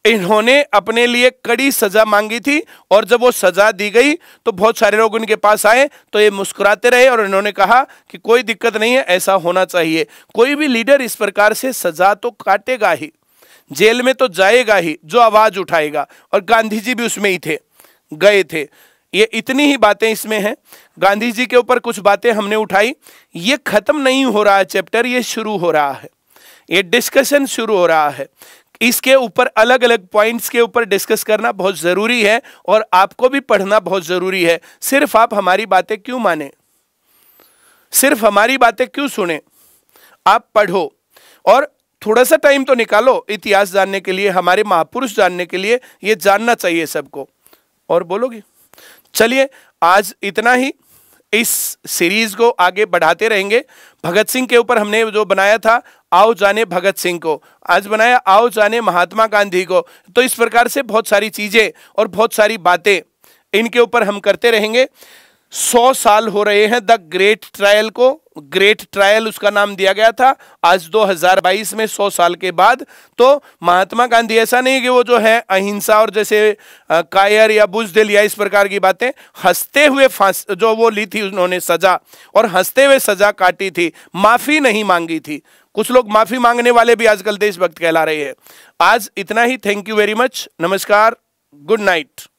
इन्होंने अपने लिए कड़ी सजा मांगी थी और जब वो सजा दी गई तो बहुत सारे लोग उनके पास आए तो ये मुस्कुराते रहे और इन्होंने कहा कि कोई दिक्कत नहीं है ऐसा होना चाहिए कोई भी लीडर इस प्रकार से सजा तो काटेगा ही जेल में तो जाएगा ही जो आवाज़ उठाएगा और गांधी जी भी उसमें ही थे गए थे ये इतनी ही बातें इसमें हैं गांधी जी के ऊपर कुछ बातें हमने उठाई ये ख़त्म नहीं हो रहा है चैप्टर ये शुरू हो रहा है ये डिस्कशन शुरू हो रहा है इसके ऊपर अलग अलग पॉइंट्स के ऊपर डिस्कस करना बहुत ज़रूरी है और आपको भी पढ़ना बहुत ज़रूरी है सिर्फ आप हमारी बातें क्यों माने सिर्फ हमारी बातें क्यों सुने आप पढ़ो और थोड़ा सा टाइम तो निकालो इतिहास जानने के लिए हमारे महापुरुष जानने के लिए ये जानना चाहिए सबको और बोलोगे चलिए आज इतना ही इस सीरीज को आगे बढ़ाते रहेंगे भगत सिंह के ऊपर हमने जो बनाया था आओ जाने भगत सिंह को आज बनाया आओ जाने महात्मा गांधी को तो इस प्रकार से बहुत सारी चीज़ें और बहुत सारी बातें इनके ऊपर हम करते रहेंगे सौ साल हो रहे हैं द ग्रेट ट्रायल को ग्रेट ट्रायल उसका नाम दिया गया था आज 2022 में 100 साल के बाद तो महात्मा गांधी ऐसा नहीं कि वो जो है अहिंसा और जैसे कायर या बुजदिल या इस प्रकार की बातें हंसते हुए फांस जो वो ली थी उन्होंने सजा और हंसते हुए सजा काटी थी माफ़ी नहीं मांगी थी कुछ लोग माफ़ी मांगने वाले भी आजकल देशभक्त कहला रहे हैं आज इतना ही थैंक यू वेरी मच नमस्कार गुड नाइट